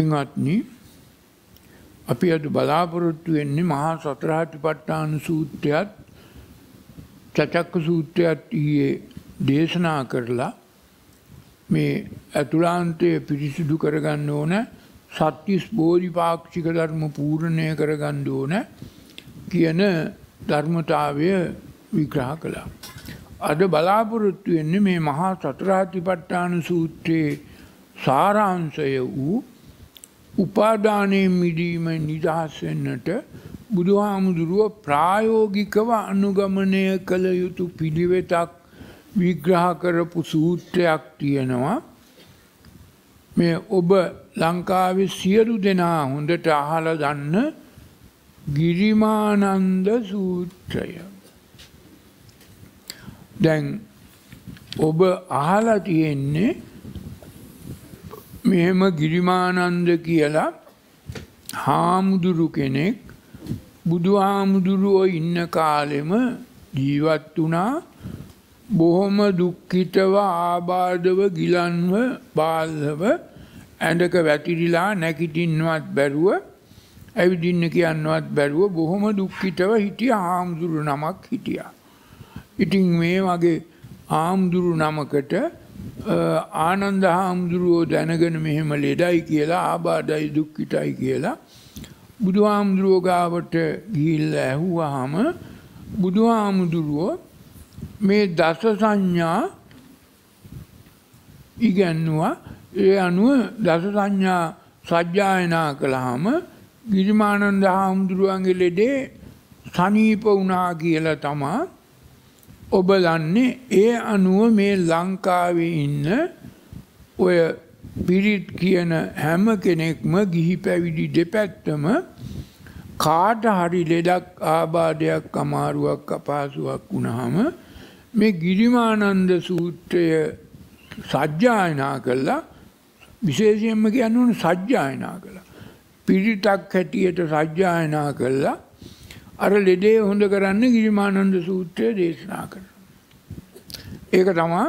පින්වත්නි අපි අද බලාපොරොත්තු වෙන්නේ මහා සතරහටිපට්ඨාන සූත්‍රයත් චචක්ක සූත්‍රයත් ඊයේ දේශනා කරලා මේ ඇතුළාන්තය පිරිසිදු කරගන්න ඕන සත්‍යස් බෝධිපාක්ෂික ධර්ම පූර්ණය කරගන්න ඕන කියන ධර්මතාවය විග්‍රහ කළා. අද බලාපොරොත්තු වෙන්නේ මේ මහා සතරහටිපට්ඨාන සූත්‍රයේ සාරාංශය වූ උපාදානය මිදීම නිදහස් වෙන්නට බුදුහාමුදුරුව ප්‍රායෝගිකව අනුගමනය කළ යුතු පිළිවෙතක් විග්‍රහ කරපු සූත්‍රයක් තියෙනවා මේ ඔබ ලංකාවේ සියලු දෙනා හොඳට අහලා දන්න ගිරිමානන්ද සූත්‍රය දැන් ඔබ අහලා තියෙන්නේ මෙහෙම ගිරිමානන්ද කියලා හාමුදුරු කෙනෙක් බුදු හාමුදුරුවෝ ඉන්න කාලෙම ජීවත් වුණා බොහොම දුක්ඛිතව ආබාධව ගිලන්ව බාල්ලව ඇඳක වැතිරිලා නැගිටින්නවත් බැරුව ඇවිදින්න කියන්නවත් බැරුව බොහොම දුක්ඛිතව හිටිය හාමුදුරු නමක් හිටියා. ඉතින් මේ වගේ ආමුදුරු නමකට ආනන්ද හාමුදුරුවෝ දැනගෙන මෙහෙම ලෙඩයි කියලා ආබාධයි දුක්කිටයි කියලා බුදු හාමුදුරුවෝ ගාවට ගිහිල්ල ඇහුවාම බුදු හාමුදුරුවෝ මේ දස සංඥා ඉගැන්නවා ඒ අනුව දස සංඥා සජ්ජායනා කළාම ගිරිමානන්ද හාමුදුරුවන්ගේ ලෙඩේ සනීප වුණා කියලා තමා ඔබලන්නේ ඒ අනුව මේ ලංකාවේ ඉන්න ඔය පිරිත් කියන හැම කෙනෙක්ම ගිහි පැවිදි දෙපැත්තම කාට හරි ලෙඩක් ආබාධයක් අමාරුවක් අපහසුවක් වුණහම මේ ගිරිමානන්ද සූත්‍රය සජ්ජායනා කළා විශේෂයෙන්ම කියන්න ඕන සජ්ජායනා කළා. පිරිතක් හැටියට සජ්ජායනා කළා අර ලෙඩේ හොඳ කරන්න ගිරිමානන්ද සූත්‍රය දේශනා කළා. ඒක තමා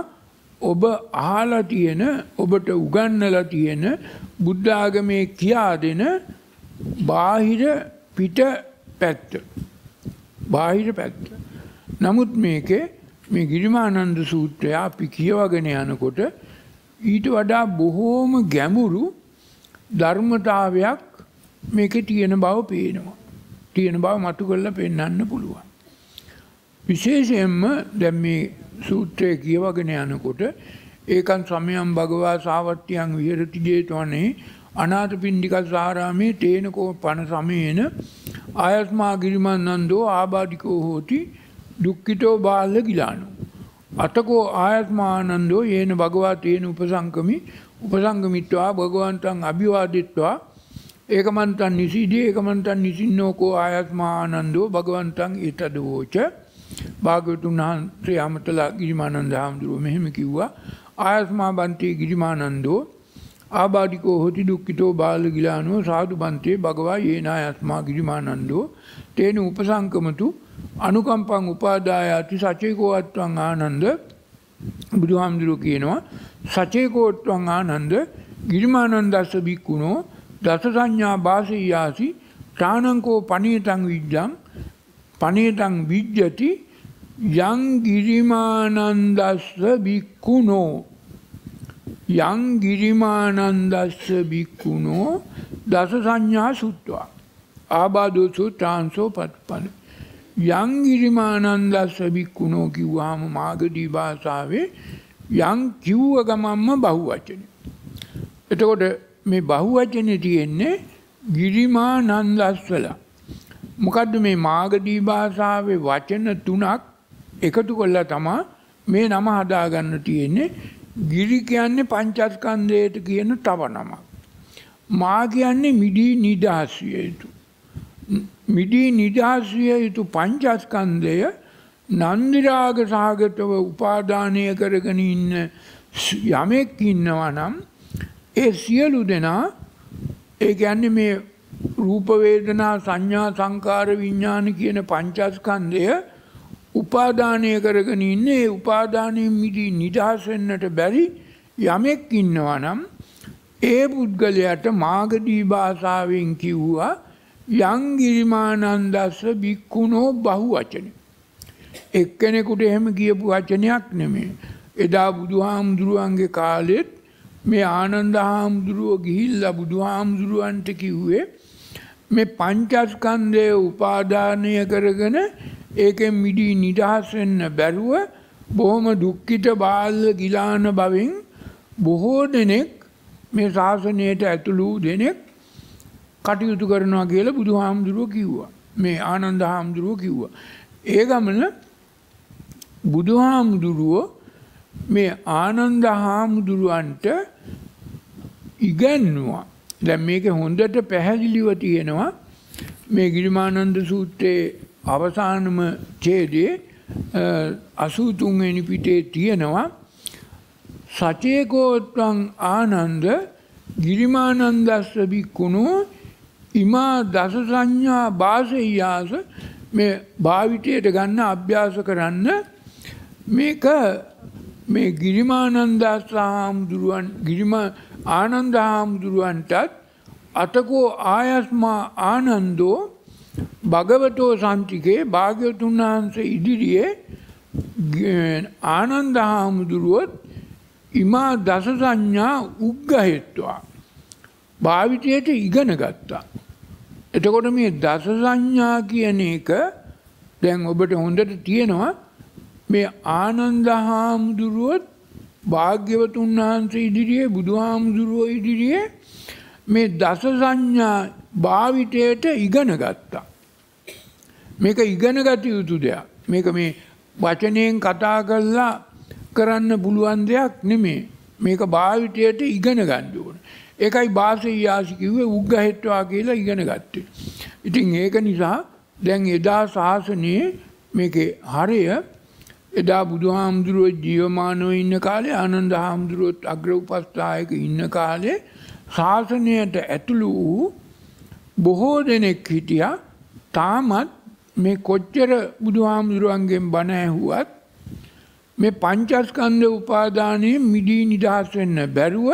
ඔබ අහලා තියෙන ඔබට උගන්නලා තියෙන බුද්ධ ආගමේ කියා දෙන බාහිර පිට පැත්ත. බාහිර පැත්ත. නමුත් මේකේ මේ ගිරිමානන්ද සූත්‍රය අපි කියවගෙන යනකොට ඊට වඩා බොහෝම ගැඹුරු ධර්මතාවයක් මේකේ තියෙන බව පේනවා. තියෙන බව මතු කරලා පෙන්වන්න පුළුවන්. විශේෂයෙන්ම දැන් මේ සූත්‍රය කියවගෙන යනකොට ඒකන් සමයම් භගවා සාවත්්‍යයන් විහරති ජේතවනේ අනාත පින්ඩිකල් සාරාමේ තේනකෝ පණ සමයන අයත්මා ගිරිමන්නන්දෝ ආබාධිකෝ හෝති දුක්කිටෝ බාල්ල ගිලානු. අතකෝ ආයත්මානන්දෝ ඒන භගවා තියෙන උපසංකමි උපසංගමිත්වා භගවන්තන් අභිවාදිත්වා ඒකමන්තන් නිසිදී ඒකමන්තන් නිසින්නෝකෝ ආයත්මානන්දෝ භගවන්තන් ඉතදවෝච භාග්‍යවතුන් වහන්සේ අමතලා ගිරිමානන්ද හාමුදුරුව මෙහෙම කිව්වා ආයස්මා බන්තේ ගිරිමානන්දෝ ආබාධිකෝ හොති දුක්ඛිතෝ බාල ගිලානෝ සාදු බන්තේ භගවා යේනායස්මා ගිරිමානන්දෝ තේන උපසංකමතු අනුකම්පං උපාදායාති සචේකෝත්වං ආනන්ද බුදුහාමුදුරුව කියනවා සචේකෝත්වං ආනන්ද ගිරිමානන්දස්ස බික්කුණෝ දස සංඥා බාසීයාසි තානංකෝ පනීතං විද්‍යං පනේතං විජ්ජති යං ගිරිමානන්දස්ස බික්කුණෝ යං ගිරිමානන්දස්ස බික්කුණෝ දස සංඥා සුත්වා ආබාධෝසු ට්‍රාන්සෝ පත්පන යං ගිරිමානන්දස්ස බික්කුණෝ කිව්වාම මාගදී භාෂාවේ යං කිව්ව ගමම්ම බහුවචන එතකොට මේ බහුවචනේ තියෙන්නේ ගිරිමානන්දස්වලා මොකද්ද මේ මාගදී භාෂාවේ වචන තුනක් එකතු කළා තමා මේ නම හදාගන්න තියෙන්නේ ගිරි කියන්නේ පංචස්කන්ධයට කියන තව නමක් මා කියන්නේ මිදී නිදහස් විය යුතු මිදී නිදහස් විය යුතු පංචස්කන්ධය නන්දිරාග සාගතව උපාදානය කරගෙන ඉන්න යමෙක් ඉන්නවා නම් ඒ සියලු දෙනා ඒ කියන්නේ මේ රූප වේදනා සංඥා සංකාර විඥාන කියන පංචස්කන්ධය උපාදානය කරගෙන ඉන්නේ ඒ උපාදානයෙන් මිදී නිදහස් වෙන්නට බැරි යමෙක් ඉන්නවා නම් ඒ පුද්ගලයාට මාගදී භාෂාවෙන් කිව්වා යං ගිරිමානන්දස්ස බික්කුණෝ බහුවචන එක්කෙනෙකුට එහෙම කියපු වචනයක් නෙමෙයි එදා බුදුහාමුදුරුවන්ගේ කාලෙත් මේ ආනන්ද හාමුදුරුව ගිහිල්ලා බුදුහාමුදුරුවන්ට කිව්වේ මේ පංචස්කන්දය උපාධානය කරගෙන ඒක මිඩී නිදහස්වෙන්න බැරුව බොහොම දුක්කිට බාල්ල ගිලාන බවින් බොහෝ දෙනෙක් මේ ශාසනයට ඇතුළූ දෙනෙක් කටයුතු කරනවා කියලා බුදු හාමුදුරුව කිව්වා මේ ආනන්ද හාමුදුරුව කිව්වා. ඒ ගමන බුදු හාමුදුරුවෝ මේ ආනන්ද හාමුදුරුවන්ට ඉගැන්නවා දැන් මේක හොඳට පැහැදිලිව තියෙනවා මේ ගිරිමානන්ද සූත්‍රයේ අවසානම ඡේදයේ 83 වෙනි පිටේ තියෙනවා සචේකෝත්වං ආනන්ද ගිරිමානන්දස්ස බික්කුණෝ ඉමා දස සංඥා භාසෙයාස මේ භාවිතයට ගන්න අභ්‍යාස කරන්න මේක මේ ගිරිමානන්දස්ස හාමුදුරුවන් ගිරිමා ආනන්ද හාමුදුරුවන්ටත් අතකෝ ආයස්මා ආනන්දෝ භගවතෝ සන්තිකේ භාග්‍යවතුන් වහන්සේ ඉදිරියේ ආනන්ද හාමුදුරුවොත් ඉමා දස සංඥා උග්ගහෙත්වා භාවිතයට ඉගෙන ගත්තා. එතකොට මේ දස සංඥා කියන එක දැන් ඔබට හොඳට තියෙනවා මේ ආනන්ද හාමුදුරුවොත් භාග්‍යවතුන් වහන්සේ ඉදිරියේ බුදුහාමුදුරුවෝ ඉදිරියේ මේ දස සංඥා භාවිතයට ඉගෙන ගත්තා. මේක ඉගෙන ගත යුතු දෙයක්. මේක මේ වචනයෙන් කතා කරලා කරන්න පුළුවන් දෙයක් නෙමේ. මේක භාවිතයට ඉගෙන ගන්න ඕන. ඒකයි භාෂේ යාසි කිව්වේ උග්ගහෙට්ටවා කියලා ඉගෙන ගත්තේ. ඉතින් ඒක නිසා දැන් එදා ශාසනයේ මේකේ හරය එදා බුදු හාමුදුරුවෝ ජීවමානව ඉන්න කාලේ ආනන්ද හාමුදුරුවොත් අග්‍ර උපස්ථායක ඉන්න කාලේ ශාසනයට ඇතුළු වූ බොහෝ දෙනෙක් හිටියා තාමත් මේ කොච්චර බුදු හාමුදුරුවන්ගෙන් බණ ඇහුවත් මේ පංචස්කන්ධ උපාදානය මිදී නිදහස් වෙන්න බැරුව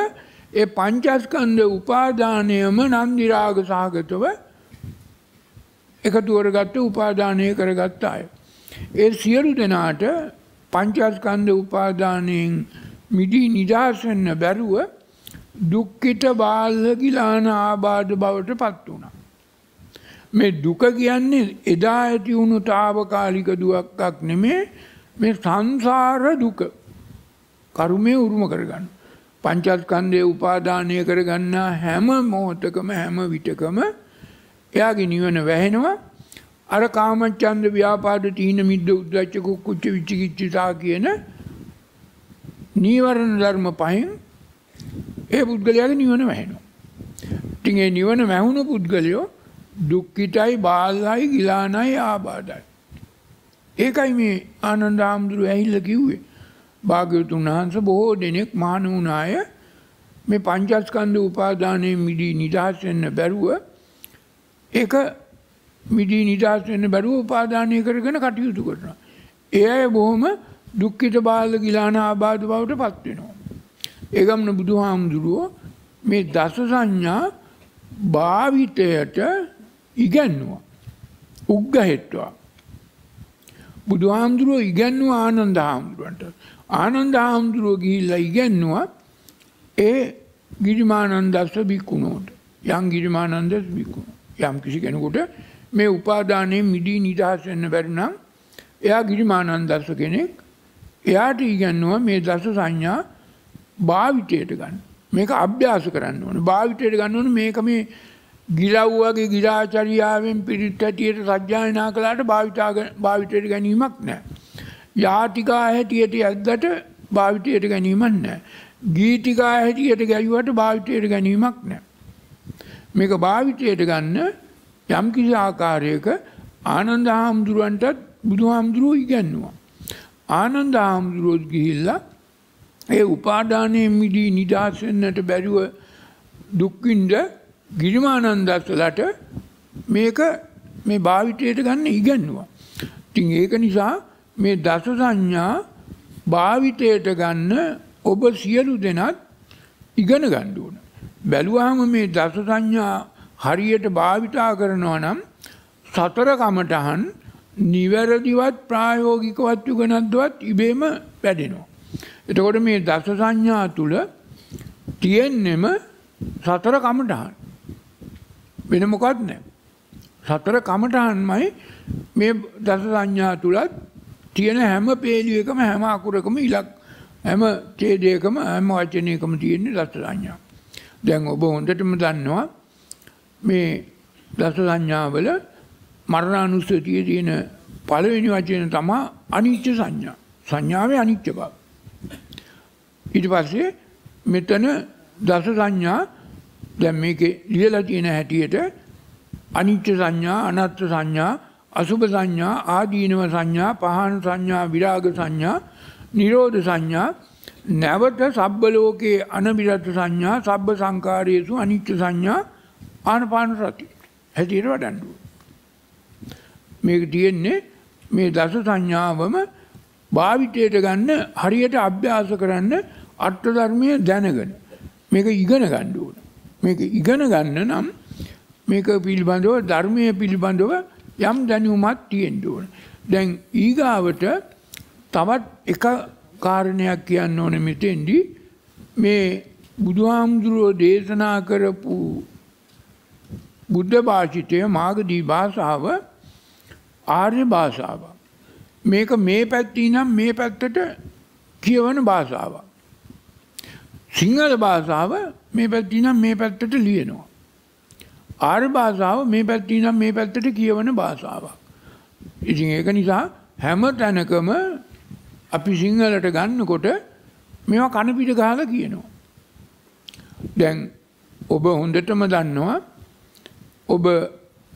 ඒ පංචස්කන්ධ උපාදානයම නන්දිරාග සාගතව එකතු කරගත්ත උපාදානය කරගත්ත අය. ඒ සියලු දෙනාට පංචස්කන්ධ උපාදානයෙන් මිදී නිදහස් වෙන්න බැරුව දුක්ඛිත බාල්ල ගිලාන ආබාධ බවට පත් වුණා. මේ දුක කියන්නේ එදා ඇති වුණු తాවකාලික දුක්ක් නෙමේ මේ සංසාර දුක. කර්මයේ උරුම කරගන්න. පංචස්කන්ධයේ උපාදානය කරගන්නා හැම මොහොතකම හැම විටකම එයාගේ නිවන වැහෙනවා අර කාමච්චන්ද ව්‍යාපාද තීන මිද්ද උද්දච්ච කුච්ච විචිකිච්චිතා කියන නීවරණ ධර්ම පහෙන් ඒ පුද්ගලයාගේ නිවන වැහෙනවා. ඉතින් ඒ නිවන වැහුණු පුද්ගලයෝ දුක්ඛිතයි, බාලයි, ගිලානයි, ආබාධයි. ඒකයි මේ ආනන්ද ආම්දුරු ඇහිල්ල කිව්වේ. භාග්‍යවතුන් වහන්සේ බොහෝ දෙනෙක් මහණ වුණාය මේ පංචස්කන්ධ උපාදානයේ මිදී නිදහස් වෙන්න බැරුව ඒක මිදී නිදහස් වෙන්න බැරුව උපාදානය කරගෙන කටයුතු කරනවා. ඒ අය බොහොම දුක්ඛිත බාල ගිලාන ආබාධ බවට පත් වෙනවා. ඒගමන බුදුහාමුදුරුවෝ මේ දස සංඥා භාවිතයට ඉගැන්නවා. උග්ගහෙත්වා. බුදුහාමුදුරුවෝ ඉගැන්නවා ආනන්ද හාමුදුරුවන්ට. ආනන්ද හාමුදුරුවෝ ගිහිල්ලා ඉගැන්නවා ඒ ගිරිමානන්දස්ස බික්කුණෝට. යම් ගිරිමානන්දස් බික්කුණ. යම් කිසි කෙනෙකුට මේ උපාදානය මිදී නිදහසන්න බැරිනම් එයා ගිරිමානන් දස කෙනෙක් එයාට ඉගන්නවා මේ දස සංඥා භාවිතයට ගන්න මේක අභ්‍යාස කරන්න ඕන භාවිතයට ගන්න ඕන මේක මේ ගිලව්වගේ ගිරාචරියාවෙන් පිරිත් ඇටියට සජ්ජායනා කළාට භාවිතා භාවිතයට ගැනීමක් නෑ. යාටිකා හැටියට ඇද්දට භාවිතයට ගැනීමක් නෑ. ගීටිකා හැටියට ගැයුවට භාවිතයට ගැනීමක් නෑ. මේක භාවිතයට ගන්න යම් කිසි ආකාරයක ආනන්ද හාමුදුරුවන්ටත් බුදුහාමුදුරුවෝ ඉගැන්වුවා. ආනන්ද හාමුදුරුවෝත් ගිහිල්ලා ඒ උපාදානයේ මිදී නිදහස් වෙන්නට බැරුව දුක්ඛින්ද ගිරිමානන්දස්ලට මේක මේ භාවිතයට ගන්න ඉගැන්වුවා. ඉතින් ඒක නිසා මේ දස සංඥා භාවිතයට ගන්න ඔබ සියලු දෙනත් ඉගෙන ගන්න ඕන. බැලුවාම මේ දස සංඥා හරියට භාවිතා කරනවා නම් සතර කමටහන් නිවැරදිවත් ප්‍රායෝගිකවත් යුගනද්දවත් ඉබේම වැඩෙනවා. එතකොට මේ දස සංඥා තුළ තියෙන්නෙම සතර කමටහන් වෙන මොකත් නෑ. සතර කමටහන්මයි මේ දස සංඥා තුළත් තියෙන හැම පේලියකම හැම අකුරකම ඉලක් හැම ඡේදයකම හැම වචනයකම තියෙන්නේ දස සංඥා. දැන් ඔබ හොඳටම දන්නවා මේ දස සංඥාවල මරණානුස්සතිය තියෙන පළවෙනි වචන තමා අනිච්ච සංඥා සංඥාවේ අනිච්ච බව. ඊට පස්සේ මෙතන දස සංඥා දැන් මේකේ ලියලා තියෙන හැටියට අනිච්ච සංඥා අනත්ත් සංඥා අසුභ සංඥා ආදීනව සංඥා පහන සංඥා විරාග සංඥා නිරෝධ සංඥා නැවත සබ්බ ලෝකේ අනබිරත් සංඥා සබ්බ සංකාරයේසු අනිච්ච සංඥා ආනපාන සති හැටියට වඩන්න මේක තියෙන්නේ මේ දස සංඥාවම භාවිතයට ගන්න හරියට අභ්‍යාස කරන්න අට්ඨ ධර්මය දැනගෙන මේක ඉගෙන ගන්න ඕන. මේක ඉගෙන ගන්න නම් මේක පිළිබඳව ධර්මයේ පිළිබඳව යම් දැනුමක් තියෙන්න ඕන. දැන් ඊගාවට තවත් එක කාරණයක් කියන්න ඕනේ මෙතෙන්දී මේ බුදුහාමුදුරුවෝ දේශනා කරපු බුද්ධ භාෂිතය මාගදී භාෂාව ආර්ය භාෂාව. මේක මේ පැත්ති නම් මේ පැත්තට කියවන භාෂාව. සිංහල භාෂාව මේ පැත්ති නම් මේ පැත්තට ලියනවා. ආර් භාෂාව මේ පැත්ති නම් මේ පැත්තට කියවන භාෂාවක්. ඉතින් ඒක නිසා හැම තැනකම අපි සිංහලට ගන්නකොට මේවා කණපිට ගහලා කියනවා. දැන් ඔබ හොඳටම දන්නවා ඔබ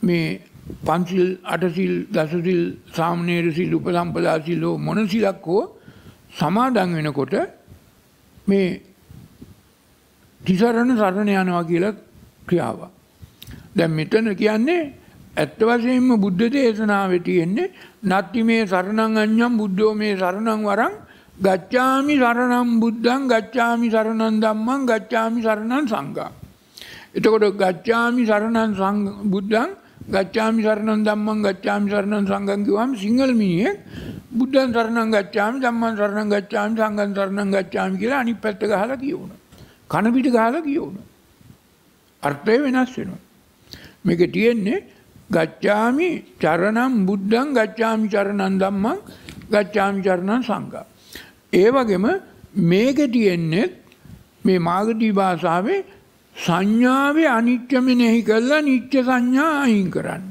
මේ පන්සිල් අටසිල් දසසිල් සාමනේර සිල් උපසම්පදා සිල් හෝ මොන සිලක් හෝ සමාදන් වෙනකොට මේ තිසරණ සරණ යනවා කියලා ක්‍රියාව. දැන් මෙතන කියන්නේ ඇත්ත වශයෙන්ම බුද්ධ දේශනාවේ තියෙන්නේ නත්ති මේ සරණං අඤ්ඤම් බුද්ධෝ මේ සරණං වරං ගච්ඡාමි සරණං බුද්ධං ගච්ඡාමි සරණං ධම්මං ගච්ඡාමි සරණං සංඝං එතකොට ගච්ඡාමි සරණන් සංඝ බුද්ධං ගච්ඡාමි සරණන් ධම්මං ගච්ඡාමි සරණන් සංඝං කිව්වම සිංහල මිනිහෙක් බුද්ධං සරණං ගච්ඡාමි ධම්මං සරණං ගච්ඡාමි සංඝං සරණං ගච්ඡාමි කියලා අනිත් පැත්ත ගහලා කියවුණා. කන පිට ගහලා කියවුණා. අර්ථය වෙනස් වෙනවා. මේක තියෙන්නේ ගච්ඡාමි චරණං බුද්ධං ගච්ඡාමි චරණං ධම්මං ගච්ඡාමි චරණං සංඝං. ඒ වගේම මේක තියෙන්නේ මේ මාගදී භාෂාවේ සංඥාවේ අනිච්ච මෙනෙහි කළා නිච්ච සංඥා අයින් කරන්න.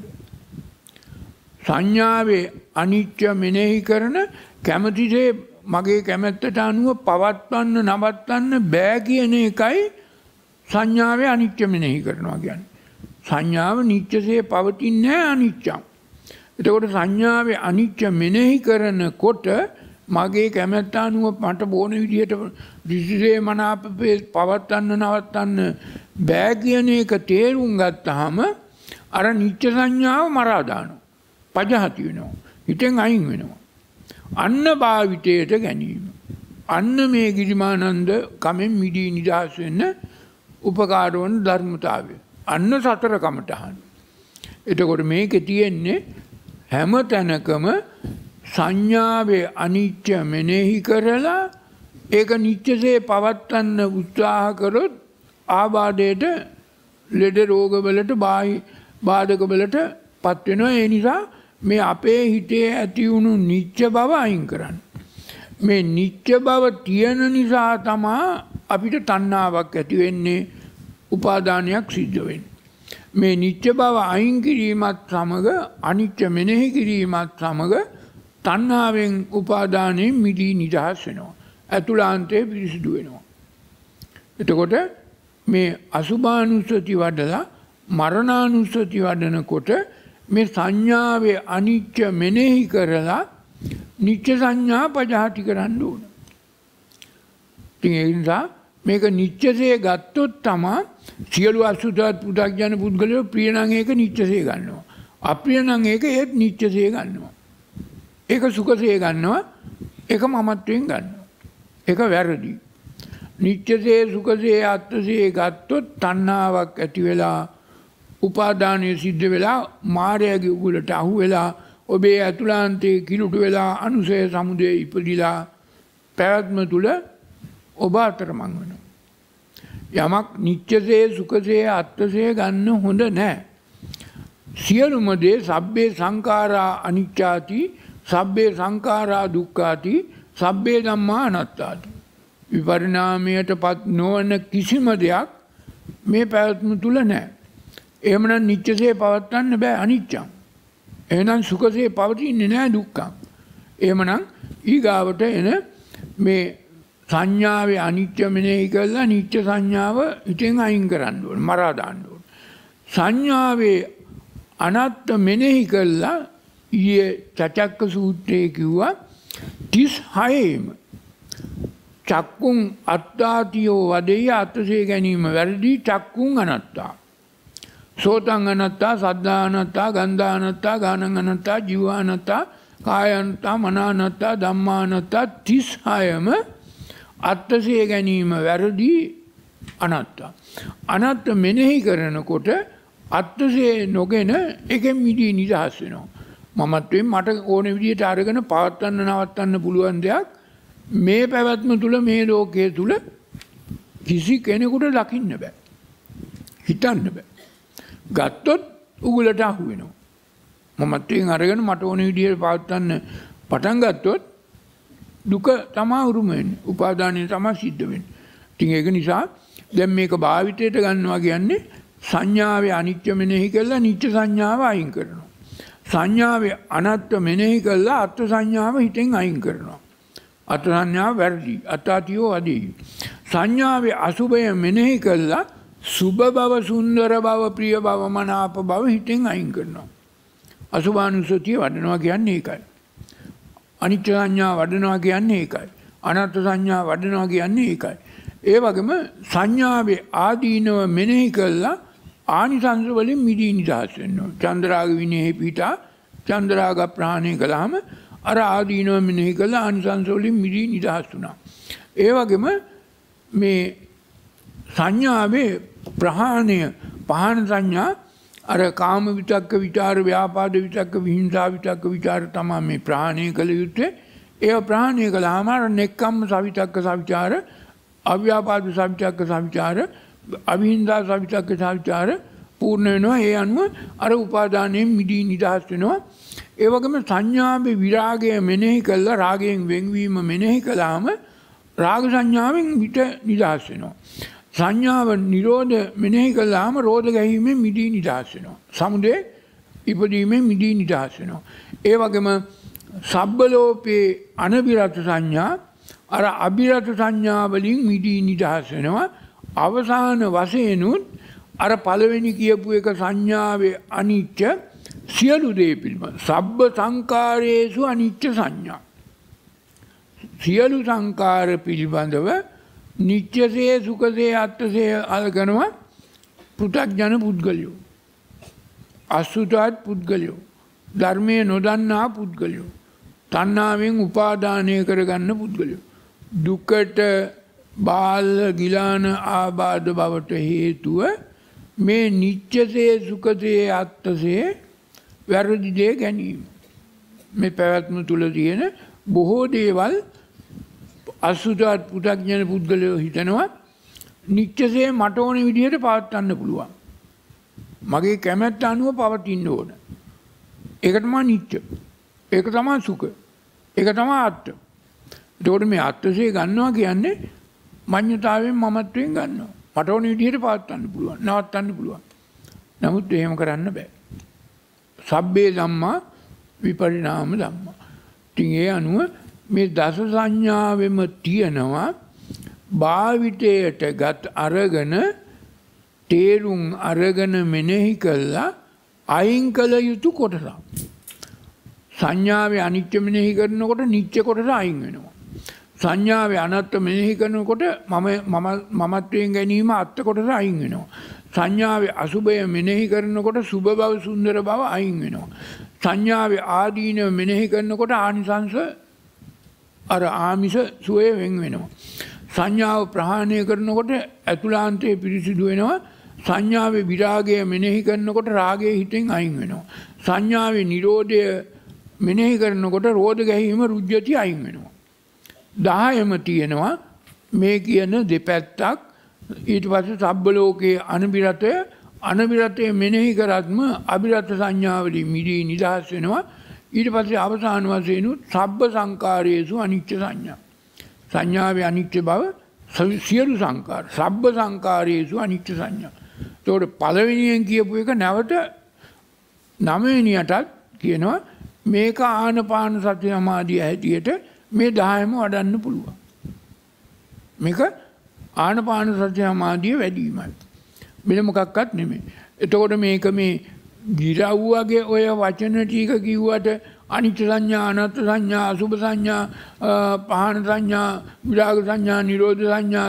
සංඥාවේ අනිච්ච මෙනෙහි කරන කැමතිසේ මගේ කැමැත්තට අනුව පවත්වන්න නවත්වන්න බෑ කියන එකයි සංඥාවේ අනිච්ච මෙනෙහි කරනවා කියන්නේ. සංඥාව නිච්චසේ පවතින්නේ නැහැ අනිච්චම්. එතකොට සංඥාවේ අනිච්ච මෙනෙහි කරනකොට කොට මගේ කැමැත්ත අනුව මට බෝන විදිහට රිසිසේ මනාපේ පවත්වන්න නවත්තන්න බෑ කියන එක තේරුම් ගත්තාම අර නිත්‍ය සංඥාව මරාදානවා. පජහති වෙනවා. හිතෙන් අයින් වෙනවා. අන්න භාවිතයට ගැනීම. අන්න මේ ගිරිමානන්ද කමෙන් මිදී නිදහස් වෙන්න උපකාර වන ධර්මතාවය. අන්න සතර කමටහන්. එතකොට මේකේ තියෙන්නේ හැම තැනකම සංඥාවේ අනිච්ච මෙනෙහි කරලා ඒක නිච්චසේ පවත්වන්න උත්සාහ කරොත් ආබාධයට ලෙඩ රෝගවලට බායි බාධකවලට පත්වෙනවා ඒ නිසා මේ අපේ හිතේ ඇතිවුණු නිච්ච බව අයින් කරන්න. මේ නිච්ච බව තියෙන නිසා තමා අපිට තන්නාවක් ඇතිවෙන්නේ උපාධානයක් සිද්ධවෙන්. මේ නිච්ච බව අයින් කිරීමත් සමඟ අනිච්ච මෙනෙහි කිරීමත් සමඟ තණ්හාවෙන් උපාදානයෙන් මිදී නිදහස් වෙනවා. ඇතුළාන්තයේ පිරිසිදු වෙනවා. එතකොට මේ අසුභානුස්සති වඩලා මරණානුස්සති වඩනකොට මේ සංඥාවේ අනිච්ච මෙනෙහි කරලා නිච්ච සංඥා පජාති කරන්න ඕන. ඉතින් ඒ නිසා මේක නිච්චසේ ගත්තොත් තමා සියලු අසුතවත් පු탁ජන පුද්ගලයෝ ප්‍රිය නම් ඒක නිච්චසේ ගන්නවා. අප්‍රිය නම් ඒක ඒත් නිච්චසේ ගන්නවා. ඒක සුඛසේ ගන්නවා ඒක මමත්වයෙන් ගන්න. ඒක වැරදි. නිච්චසේ සුඛසේ අත්ථසේ ගත්තොත් තණ්හාවක් ඇති වෙලා උපාදානය සිද්ධ වෙලා මායයාගේ උගුලට අහු වෙලා ඔබේ ඇතුළාන්තයේ කිලුට වෙලා අනුසය සමුදේ ඉපදිලා පැවැත්ම තුල ඔබ අතරමං වෙනවා. යමක් නිච්චසේ සුඛසේ අත්ථසේ ගන්න හොඳ නැහැ. සියලුම දේ සබ්බේ සංඛාරා අනිච්ඡාති සබ්බේ සංකාරා දුක්කාති සබ්බේ දම්මා නත්තාට. විපරිනාමයට පත් නොවන කිසිම දෙයක් මේ පැවැත්ම තුළ නෑ. එමන නිච්චසේ පවත්වන්න බෑ අනිච්චම්. එනම් සුකසේ පවතින්නේ නෑ දුක්කම්. එමනම් ඊගාවට එන මේ සංඥාවේ අනිච්චමනය කරලා නිච්ච සංඥාව ඉටෙන් අයින් කරන්නුවන් මරාදාණ්ඩුවන්. සංඥාවේ අනත්ත මෙනෙහි කරලා ඊයේ චචක්ක සූත්‍රයේ කිව්වා තිස් හයේම චක්කුන් අත්තාතියෝ වදෙය අත්තසේ ගැනීම වැරදි චක්කුන් අනත්තා. සෝතන් අනත්තා සද්ධානත්තා ගන්ධානත්තා ගානන් අනත්තා ජිවානත්තා කායන්තා මනානත්තා දම්මානත්තා තිස් හයම අත්තසේ ගැනීම වැරදි අනත්තා. අනත්ත මෙනෙහි කරනකොට අත්තසේ නොගෙන එක මිඩී නිදහස් වෙනවා. මමත්වෙන් මට ඕන විදියට අරගෙන පවත්වන්න නවත්තන්න පුළුවන් දෙයක් මේ පැවැත්ම තුළ මේ ලෝකය තුළ කිසි කෙනෙකුට ලකින්න බෑ. හිතන්න බෑ. ගත්තොත් උගලට අහුවෙනවා. මමත්වෙන් අරගෙන මට ඕන විදියට පවත්වන්න පටන් ගත්තොත් දුක තමා උරුමෙන් උපාධානය තමා සිද්ධවෙන්. තින් ඒක නිසා දැම් මේක භාවිතයට ගන්නවා කියන්නේ සංඥාව අනිච්‍ය මෙනෙහි කරලා නිච්ච සංඥාව අයින් කරනවා. සංඥාව අනත්ව මෙනෙහි කල්ලා අත්ව සංඥාව හිතෙන් අයින් කරනවා. අත සංඥාව වැරදි අතාතියෝ අදී. සංඥාවේ අසුභය මෙනෙහි කල්ලා සුභ බව සුන්දර බව ප්‍රිය බව මනාප බව හිතෙන් අයින් කරනවා. අසුභානුසතිය වඩනවා කියන්නේ ඒකයි. අනිච්ච සංඥා වඩනවා කියන්නේ ඒකයි. අනත්ත් සංඥා වඩනවා කියන්නේ ඒකයි. ඒ වගේම සංඥාවේ ආදීනව මෙනෙහි කළා ආනිසංස වලින් මිදී නිදහස් වෙන්න ඕන. චන්ද්‍රාග විනයෙහි පිටා චන්ද්‍රාග ප්‍රහාණය කළාම අර ආදීනව මෙනෙහි කළා ආනිසංස වලින් මිදී නිදහස් වුණා. ඒ වගේම මේ සංඥාවේ ප්‍රහාණය පහන සංඥා අර කාම විතක්ක විචාර ව්‍යාපාද විතක්ක විහිංසා විතක්ක විචාර තමයි මේ ප්‍රහාණය කළ යුත්තේ. ඒව ප්‍රහාණය කළාම අර නෙක්කම්ම සවිතක්ක සවිචාර අව්‍යාපාද සවිතක්ක සවිචාර අවිහින්දා සවිතක්ක සවිචාර පූර්ණ වෙනවා ඒ අනුව අර උපාදානයෙන් මිදී නිදහස් වෙනවා ඒ වගේම සංඥාවේ විරාගය මෙනෙහි කළා රාගයෙන් වෙන්වීම මෙනෙහි කළාම රාග සංඥාවෙන් පිට නිදහස් වෙනවා සංඥාව නිරෝධ මෙනෙහි කළාම රෝධ ගැහිීමෙන් මිදී නිදහස් වෙනවා සමුදේ ඉපදීමෙන් මිදී නිදහස් වෙනවා ඒ වගේම සබ්බලෝපේ අනවිරත සංඥා අර අභිරත සංඥාවලින් මිදී නිදහස් වෙනවා අවසාන වසයනුත් අර පළවෙනි කියපු එක සංඥාවේ අනිච්ච සියලු දේ පිළිබඳ සබ්බ සංකාරයේසු අනිච්ච සංඥා. සියලු සංකාර පිළිබඳව නිච්චසේ සුකසේ අත්තසේ අල්ගනවා පෘථක්ජන පුද්ගලයෝ. අස්සුතාත් පුද්ගලයෝ. ධර්මය නොදන්නා පුද්ගලයෝ. තන්නාවෙන් උපාදානය කරගන්න පුද්ගලයෝ. දුකට බාල ගිලාන ආබාධ බවට හේතුව මේ නිච්චසේ සුකතයේ අත්තසේ වැරදිදේ ගැනීම. මේ පැවැත්ම තුළ තියෙන බොහෝ දේවල් අස්සුතාත් පුතක්ඥන පුද්ගලයෝ හිතනවා නිච්චසේ මට ඕන විදිහට පවත්වන්න පුළුවන්. මගේ කැමැත්ත අනුව පවතින්න ඕන. ඒකටමා නිච්ච. ඒක තමා සුක. ඒක තමා අත්ත. එතකොට මේ අත්තසේ ගන්නවා කියන්නේ මං්්‍යතාවෙන් මමත්වෙන් ගන්න මට ඕන විදිහයට පාත්තන්න පුළුවන් නවත්තන්න පුළුවන් නමුත් එහෙම කරන්න බෑ. සබ්බේ දම්මා විපරිනාම දම්ම. තින් ඒ අනුව මේ දස සංඥාවම තියෙනවා භාවිතයට ගත් අරගන තේරුම් අරගන මෙනෙහි කල්ලා අයින් කළ යුතු කොටසා. සංඥාව අනිච්‍ය මෙනෙහි කරනකොට නිච්ච කොටස අයින් වෙනවා. සංඥාව අනත්ත මෙහි කරනකොට මම මමත්වයෙන් ගැනීම අත්තකොටස අයින් වෙනවා. සංඥාව අසුභය මෙනෙහි කරනකොට සුභ බව සුන්දර බව අයින් වෙනවා. සංඥාව ආදීනව මෙනෙහි කරනකොට ආනිසංස අර ආමිස සුවය වෙන් වෙනවා. සංඥාව ප්‍රහාණය කරනකොට ඇතුලාන්තයේ පිරිසිදු වෙනවා. සංඥාවේ විරාගය මෙනෙහි කරනකොට රාගය හිතෙන් අයින් වෙනවා. සංඥාවේ නිරෝධය මෙනෙහි කරනකොට රෝධ ගැහිම රුජ්ජති අයින් වෙනවා. දායම තියෙනවා මේ කියන දෙපැත්තක් ඊට පස සබ්බලෝකයේ අනබිරතය අනබිරතය මෙනෙහි කරත්ම අභිරත සංඥාවලි මිදී නිදහස් වෙනවා ඊට පස්සේ අවසාන වසයනු සබ්බ සංකාරයේසු අනිච්ච සංඥා. සංඥාව අනිච්ච බව සියලු සංකාර සබ්බ සංකාරයේසු අනිච්ච සංඥා. තෝට පලවෙනියෙන් කියපු එක නැවට නමවෙනියටත් කියනවා මේක ආනපාන සති සමාධිය හැටියට මේ 10ම වඩන්න පුළුවන්. මේක ආනපාන සති සමාධිය වැඩි වීමයි. මෙල මොකක්වත් නෙමෙයි. එතකොට මේක මේ ගිරව්වගේ ඔය වචන ටික කිව්වට අනිත්‍ය සංඥා අනත් සංඥා අසුභ සංඥා පහන සංඥා විරාග සංඥා නිරෝධ සංඥා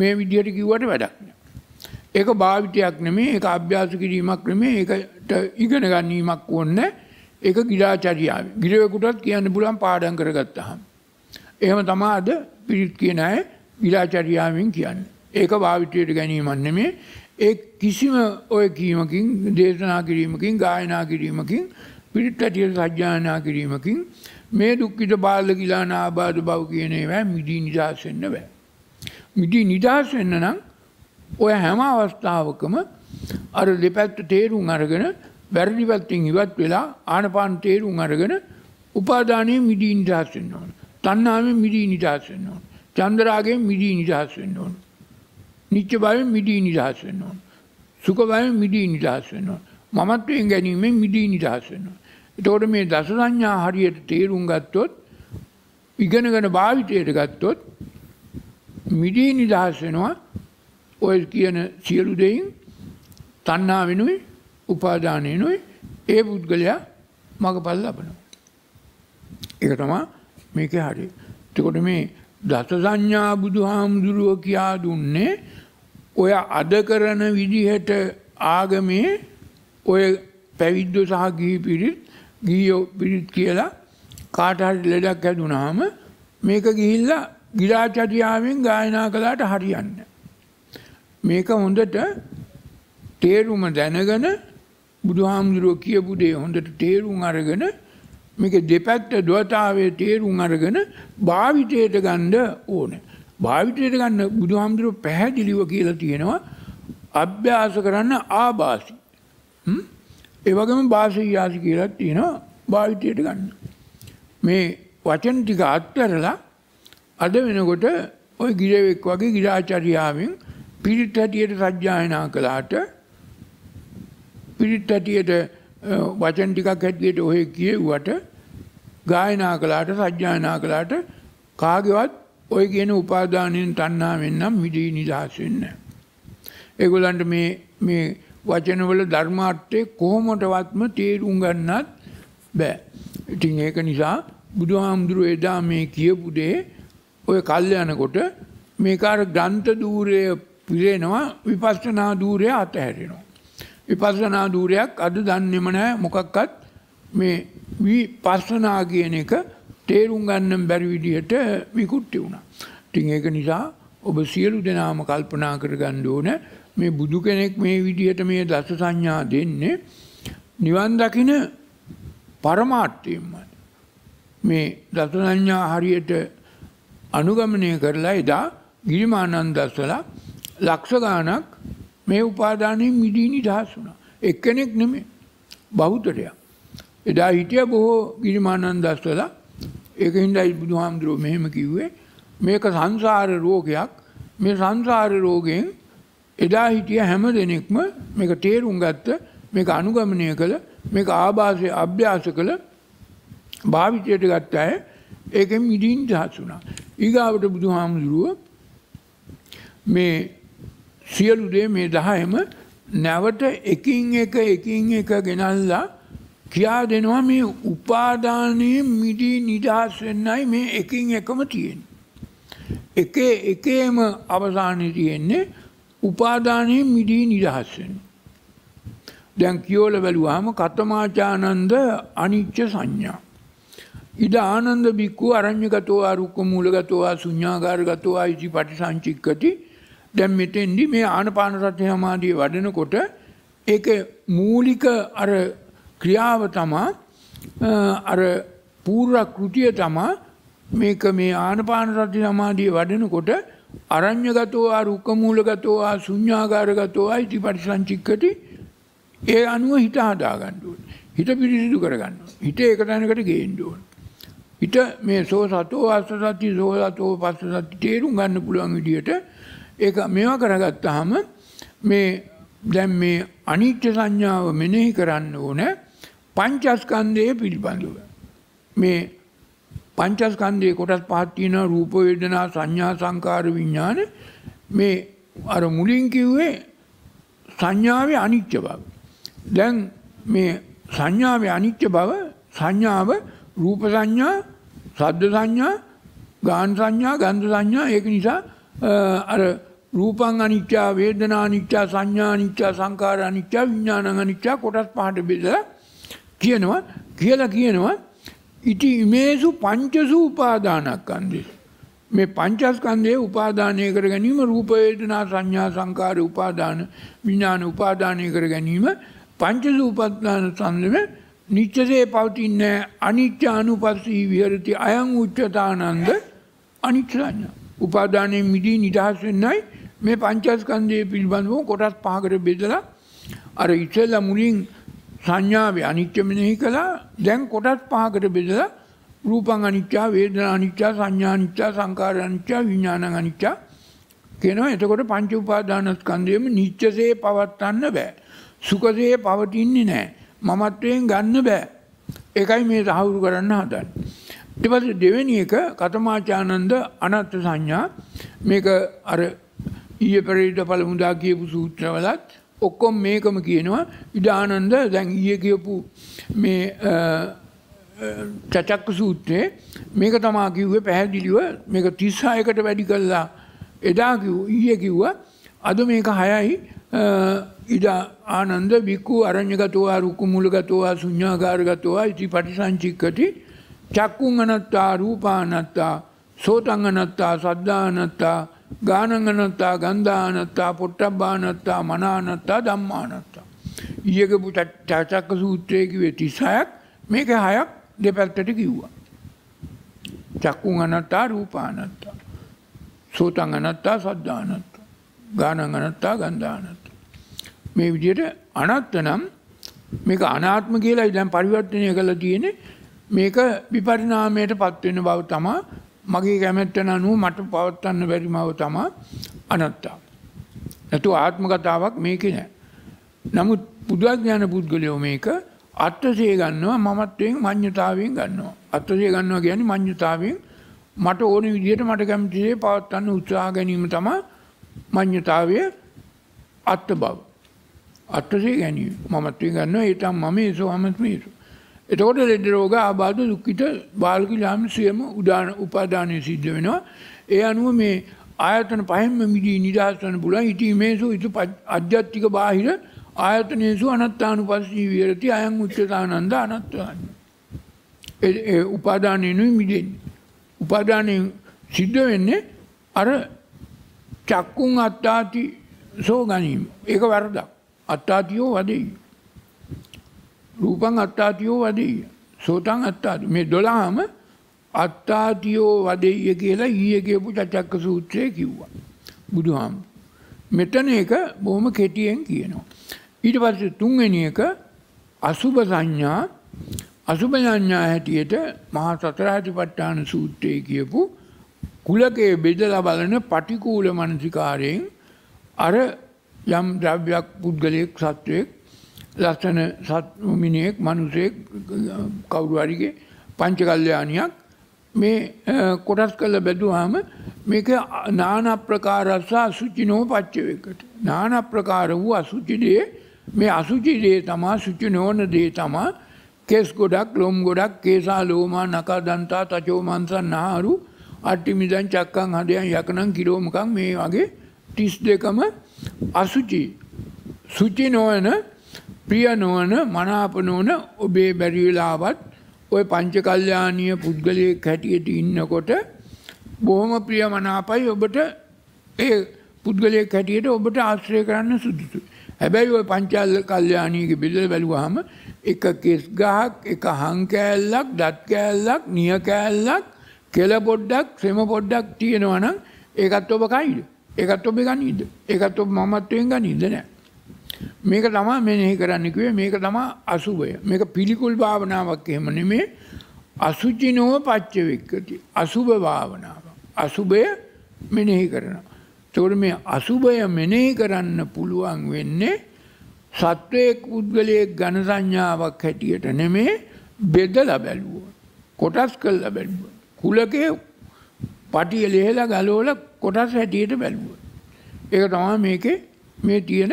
මේ විදිහට කිව්වට වැඩක් නෑ. ඒක භාවිතයක් නෙමෙයි ඒක අභ්‍යාස කිරීමක් නෙමෙයි ඒකට ඉගෙන ගැනීමක් ඕනේ. ඒක ගිරාචරියාව. ගිරවෙකුටත් කියන්න පුළුවන් පාඩම් කරගත්තාම. එහෙම තමාද පිරිත් කියන අය විලාචරියාවෙන් කියන්න. ඒක භාවිතයට ගැනීමන් නෙමේ ඒ කිසිම ඔය කීමකින් දේශනා කිරීමකින් ගායනා කිරීමකින් පිරිත් ඇටියට සජ්ජානා කිරීමකින් මේ දුක්කිට බාල කියලා නාබාධ බව කියන ඒවා මිදී නිදහස් වෙන්න බෑ. මිදී නිදහස් වෙන්න නම් ඔය හැම අවස්ථාවකම අර දෙපැත්ත තේරුම් අරගෙන වැරදි පැත්තෙන් ඉවත් වෙලා ආනපාන තේරුම් අරගෙන උපාදානයේ මිදී නිදහස් වෙන්න ඕන. තණ්හාවෙන් මිදී නිදහස් වෙන්න ඕන. චන්ද්‍රාගයෙන් මිදී නිදහස් වෙන්න ඕන. නිත්‍ය භාවයෙන් මිදී නිදහස් වෙන්න ඕන. සුඛ භාවයෙන් මිදී නිදහස් වෙන්න ඕන. මමත්වයෙන් ගැනීමෙන් මිදී නිදහස් වෙන්න ඕන. එතකොට මේ දස සංඥා හරියට තේරුම් ගත්තොත් ඉගෙනගෙන භාවිතයට ගත්තොත් මිදී නිදහස් වෙනවා ඔය කියන සියලු දෙයින් තණ්හා වෙනුයි උපාදාන වෙනුයි ඒ පුද්ගලයා මගපල් ලබනවා. ඒක තමයි මේක හරි. එතකොට මේ දස සංඥා බුදුහාමුදුරුව කියා දුන්නේ ඔය අද කරන විදිහට ආගමේ ඔය පැවිද්ද සහ ගිහි පිරිත් ගියෝ පිරිත් කියලා කාට හරි ලෙඩක් ඇදුනහම මේක ගිහිල්ලා ගිරාචටියාවෙන් ගායනා කළාට හරියන්න. මේක හොඳට තේරුම දැනගෙන බුදුහාමුදුරුව කියපු දේ හොඳට තේරුම් අරගෙන මේක දෙපැත්ත දවතාවේ තේරුම් අරගෙන භාවිතයට ගන්න ඕන. භාවිතයට ගන්න බුදුහාමුදුරුව පැහැදිලිව කියලා තියෙනවා අභ්‍යාස කරන්න ආබාසි. ඒ වගේම භාෂියාසි කියලා තියෙනවා භාවිතයට ගන්න. මේ වචන ටික අත්හැරලා අද වෙනකොට ওই ගිරවෙක් වගේ ගිරාචාරියාවෙන් පිරිත් හැටියට සජ්ජායනා කළාට පිරිත් හැටියට වචන ටිකක් හැටියට ඔහේ කියව්වට ගායනා කළාට සජ්ජායනා කළාට කාගේවත් ඔය කියන උපාදානයෙන් තණ්හා වෙන්නම් මිදී නිදහස් වෙන්න. ඒගොල්ලන්ට මේ මේ වචනවල ධර්මාර්ථය කොහොමටවත්ම තේරුම් ගන්නත් බෑ. ඉතින් ඒක නිසා බුදුහාමුදුරුව එදා මේ කියපු දේ ඔය කල් යනකොට මේක අර ග්‍රන්ථ ධූරය පිරෙනවා විපස්සනා ධූරය අතහැරෙනවා. විපස්සනා ධූරයක් අද දන්නෙම නෑ මොකක්කත් මේ විපස්සනා කියන එක තේරුම් ගන්න බැරි විදිහට විකුට්ටි වුණා. ඉතින් ඒක නිසා ඔබ සියලු දෙනාම කල්පනා කරගන්න ඕන මේ බුදු කෙනෙක් මේ විදිහට මේ දස සංඥා දෙන්නේ නිවන් දකින පරමාර්ථයෙන්මයි. මේ දස සංඥා හරියට අනුගමනය කරලා එදා ගිරිමානන්දස්වලා ලක්ෂ ගාණක් මේ උපාදානයෙන් මිදී නිදහස් වුණා. එක්කෙනෙක් නෙමේ බෞද්ධරයා. එදා හිටිය බොහෝ ගිරිමානන් දස්වලා ඒක හින්දායි බුදුහාමුදුරුව මෙහෙම කිව්වේ මේක සංසාර රෝගයක් මේ සංසාර රෝගයෙන් එදා හිටිය හැම දෙනෙක්ම මේක තේරුම් ගත්ත මේක අනුගමනය කළ මේක ආභාසය අභ්‍යාස කළ භාවිතයට ගත්ත අය ඒකෙන් මිදීන් දහස් වුණා. ඊගාවට බුදුහාමුදුරුව මේ සියලු දේ මේ දහයම නැවට එකින් එක එකින් එක ගෙනල්ලා කියා දෙනවා මේ උපාධානයේ මිඩී නිදහස් වෙන්නයි මේ එකින් එකම තියෙන. එකේ එකේම අවසානය තියෙන්නේ උපාධානය මිඩී නිදහස්සෙන්. දැන් කියෝල බැලුවාම කතමාචානන්ද අනිච්ච සංඥා. ඉඩ ආනන්ද බික්කු අරං්්‍යගතවා රුක්ක මූලගතවා සුඥාගාරගතවා යිසි පටි සංචික්කති දැන් මෙතෙන්දි මේ ආනපාන සති සමාධිය වඩනකොට ඒක මූලික අර ක්‍රියාව තමා අර පූර්ව කෘතිය තමා මේක මේ ආනපාන සති සමාධිය වඩනකොට අරඤ්‍යගතෝ ආ රුක්කමූලගතෝ ආ ශුඤ්ඤාගාරගතෝ ආයිති පරිසංචික්කටි ඒ අනුව හිත හදා ගන්න ඕනේ. හිත පිරිසිදු කර ගන්න ඕනේ. හිත ඒක තැනකට ගේන්න ඕනේ. හිත මේ සෝ සතෝ ආසසති සෝ සතෝ පස්සසති තේරුම් ගන්න පුළුවන් විදියට ඒක මේවා කරගත්තාම මේ දැන් මේ අනිත්‍ය සංඥාව මෙනෙහි කරන්න ඕන පංචස්කන්ධය පිළිබඳව. මේ පංචස්කන්ධයේ කොටස් පහක් තියෙනවා රූප වේදනා සංඥා සංකාර විඥාන මේ අර මුලින් කිව්වේ සංඥාවේ අනිත්‍ය බව. දැන් මේ සංඥාවේ අනිත්‍ය බව සංඥාව රූප සංඥා සද්ද සංඥා ගාන සංඥා ගන්ධ සංඥා ඒක නිසා අර රූපං අනිච්චා වේදනා අනිච්චා සංඥා අනිච්චා සංකාර අනිච්චා විඥානං අනිච්චා කොටස් පහට බෙදලා කියනවා කියලා කියනවා ඉති ඉමේසු පංචසු උපාදානස්කන්ධේ මේ පංචස්කන්ධයේ උපාදානය කර ගැනීම රූප වේදනා සංඥා සංකාර උපාදාන විඥාන උපාදානය කර ගැනීම පංචසු උපාදාන සංදෙම නිච්චසේ පවතින්නේ අනිච්ච අනුපස්සී විහෙරති අයං උච්චතානන්ද අනිච්ච සංඥා උපාදානයේ මිදී නිදහස් වෙන්නයි මේ පංචස්කන්දය පිළිබඳව කොටත් පාකට බෙදලා අර ඉස්සල්ල මුලින් සංඥාව අනිච්චමනෙහි කළා දැන් කොටත් පහකට බෙදලා රූපන් අනිච්චා වේදන අනිච්චා සංඥානිච්චා සංකාර අනිච්චා විඤ්ඥාන අනිච්චා කෙනවා එතකොට පංච උපාදානස්කන්දයම නිච්චසේ පවත්වන්න බෑ. සුකසේ පවතින්නේ නෑ. මමත්වයෙන් ගන්න බෑ. එකයි මේ සහවුරු කරන්න හදන්. ඉතිපස දෙවැනි එක කතමාචානන්ද අනත්ත සංඥා මේක අර ඊය පෙරේට පළමුදා කියපු සූත්‍රවලත් ඔක්කොම් මේකම කියනවා ඉඩානන්ද දැන් ඊය කියපු මේ චචක්ක සූත්‍රයේ මේක තමා කිව්වේ පැහැදිලිව මේක තිස්සායකට වැඩි කල්ලා එදා ඊය කිව්වා අද මේක හයයි ඉඩා ආනන්ද බික්කු අරං්‍යගතවා රුක්කු මුලගතවා සුඥාගාරගතවා ඉති පටිසංචික්කති චක්කුන් අනත්තා රූපානත්තා සෝතංගනත්තා සද්ධානත්තා ගානගනත්තා ගන්ධානත්තා පොට්ටබ්බානත්තා මනානත්තා දම්මානත්තා. ඊයකපු චාචක්ක සූත්‍රයකිවේ තිසායක් මේක හයක් දෙපැත්තට කිව්වා. චක්කුන් අනත්තා රූපානත්තා. සෝතන් අනත්තා සද්ධානත්තා. ගානන් අනත්තා ගන්ධානත්ත. මේ විදියට අනත්ත නම් මේක අනාත්ම කියලා ඉදැන් පරිවර්තනය කළ තියෙන මේක විපරිනාමයට පත්වෙන බව තමා මගේ කැමැත්තන අනුව මට පවත්වන්න බැරි මව තමා අනත්තා. නැතු ආත්මකතාවක් මේක නෑ. නමුත් පුදුවඥාන පුද්ගලයෝ මේක අත්තසේ ගන්නවා මමත්වෙන් මං්්‍යතාවෙන් ගන්නවා. අත්තසේ ගන්නවා ගැන මං්්‍යතාවෙන් මට ඕන විදිහට මට කැමතිසේ පවත්වන්න උත්සාහ ගැනීම තමා මං්්‍යතාවය අත්ත බව. අත්තසේ ගැනීම මමත්වය ගන්න ඒතම් මම ඒසු හමත්මේසු. එතකොට ලෙඩ රෝග ආබාධ දුක්ඛිත බාලක ලාම සියම උදාන උපාදානය සිද්ධ වෙනවා. ඒ අනුව මේ ආයතන පහෙන්ම මිදී නිදහස් වෙන්න පුළුවන්. ඉතිමේසු ඉතු අධ්‍යාත්මික බාහිර ආයතනේසු අනත්තානුපස්සී විහෙරති අයං උච්චතානන්ද අනත්තාන. ඒ උපාදානෙනුයි මිදෙන්නේ. උපාදානෙන් සිද්ධ වෙන්නේ අර චක්කුන් අත්තාති සෝ ගැනීම. ඒක වරදක්. අත්තාතියෝ වදෙයි. රූපන් අත්තාතියෝ වදීය. සෝතන් අත්තාති මේ දොලාම අත්තාතියෝ වදෙය කියලා ඊයගේපු චචක්ක සූත්‍රය කිව්වා. බුදුහාම. මෙතන එක බොහොම කෙටියෙන් කියනවා. ඊට පස්සේ තුන්වෙනි එක අසුභ සංඥා අසුභ සංඥා හැටියට මහා සතරාතිපට්ඨාන සූත්‍රයේ කියපු කුලකේ බෙදලා බලන පටිකූල මනසිකාරයෙන් අර යම් ද්‍රව්‍යයක් පුද්ගලයෙක් සත්වයෙක් ලස්සන සත්මිනියෙක් මනුසෙක් කවුරුවරිගේ පංචකල්්‍යයානයක් මේ කොටස් කළ බැදුවාම මේක නාන ප්‍රකාරස්සා සුචිනෝ පච්චවකට. නාන ප්‍රකාර වූ අසුචිදේ මේ අසුචිදේ තමා සුචිනෝන දේ තමා කෙස් ගොඩක් ලොම් ගොඩක් කේසා ලෝමා නකා දන්තා තචෝමන්සන් නාරු අට්ටිමිදන් චක්කං හදයන් යකනම් කිරෝමකං මේ වගේ ටිස් දෙකම අසුචි සුචි නොවන ප්‍රිය නොවන මනාප නොවන ඔබේ බැරි වෙලාවත් ওই පංචකල්යාණීය පුද්ගලයෙක් හැටියට ඉන්නකොට බොහොම ප්‍රිය මනාපයි ඔබට ඒ පුද්ගලයෙක් හැටියට ඔබට ආශ්‍රය කරන්න සුදුසුයි. හැබැයි ওই පංචල් කල්යාණීගේ බෙදලා බැලුවාම එක කෙස් ගහක්, එක හං කෑල්ලක්, දත් කෑල්ලක්, නිය කෑල්ලක්, කෙල පොඩ්ඩක්, ශ්‍රම පොඩ්ඩක් තියෙනවා නම් ඒකත් ඔබ කයිද? ඒකත් ඔබ ගනීද? ඒකත් ඔබ මමත්වයෙන් ගනීද නෑ. මේක තමයි මෙනෙහි කරන්න කිව්වේ මේක තමයි අසුබය. මේක පිළිකුල් භාවනාවක් එහෙම නෙමෙයි. අසුචිනෝ පච්ච වික්කති. අසුබ භාවනාව. අසුබය මෙනෙහි කරනවා. ඒතකොට මේ අසුබය මෙනෙහි කරන්න පුළුවන් වෙන්නේ සත්වයේ පුද්ගලයේ ඝන සංඥාවක් හැටියට නෙමෙයි බෙදලා බැලුවා. කොටස් කළා බැලුවා. කුලකේ පටිය ලෙහලා ගලවලා කොටස් හැටියට බැලුවා. ඒක තමයි මේකේ මේ තියෙන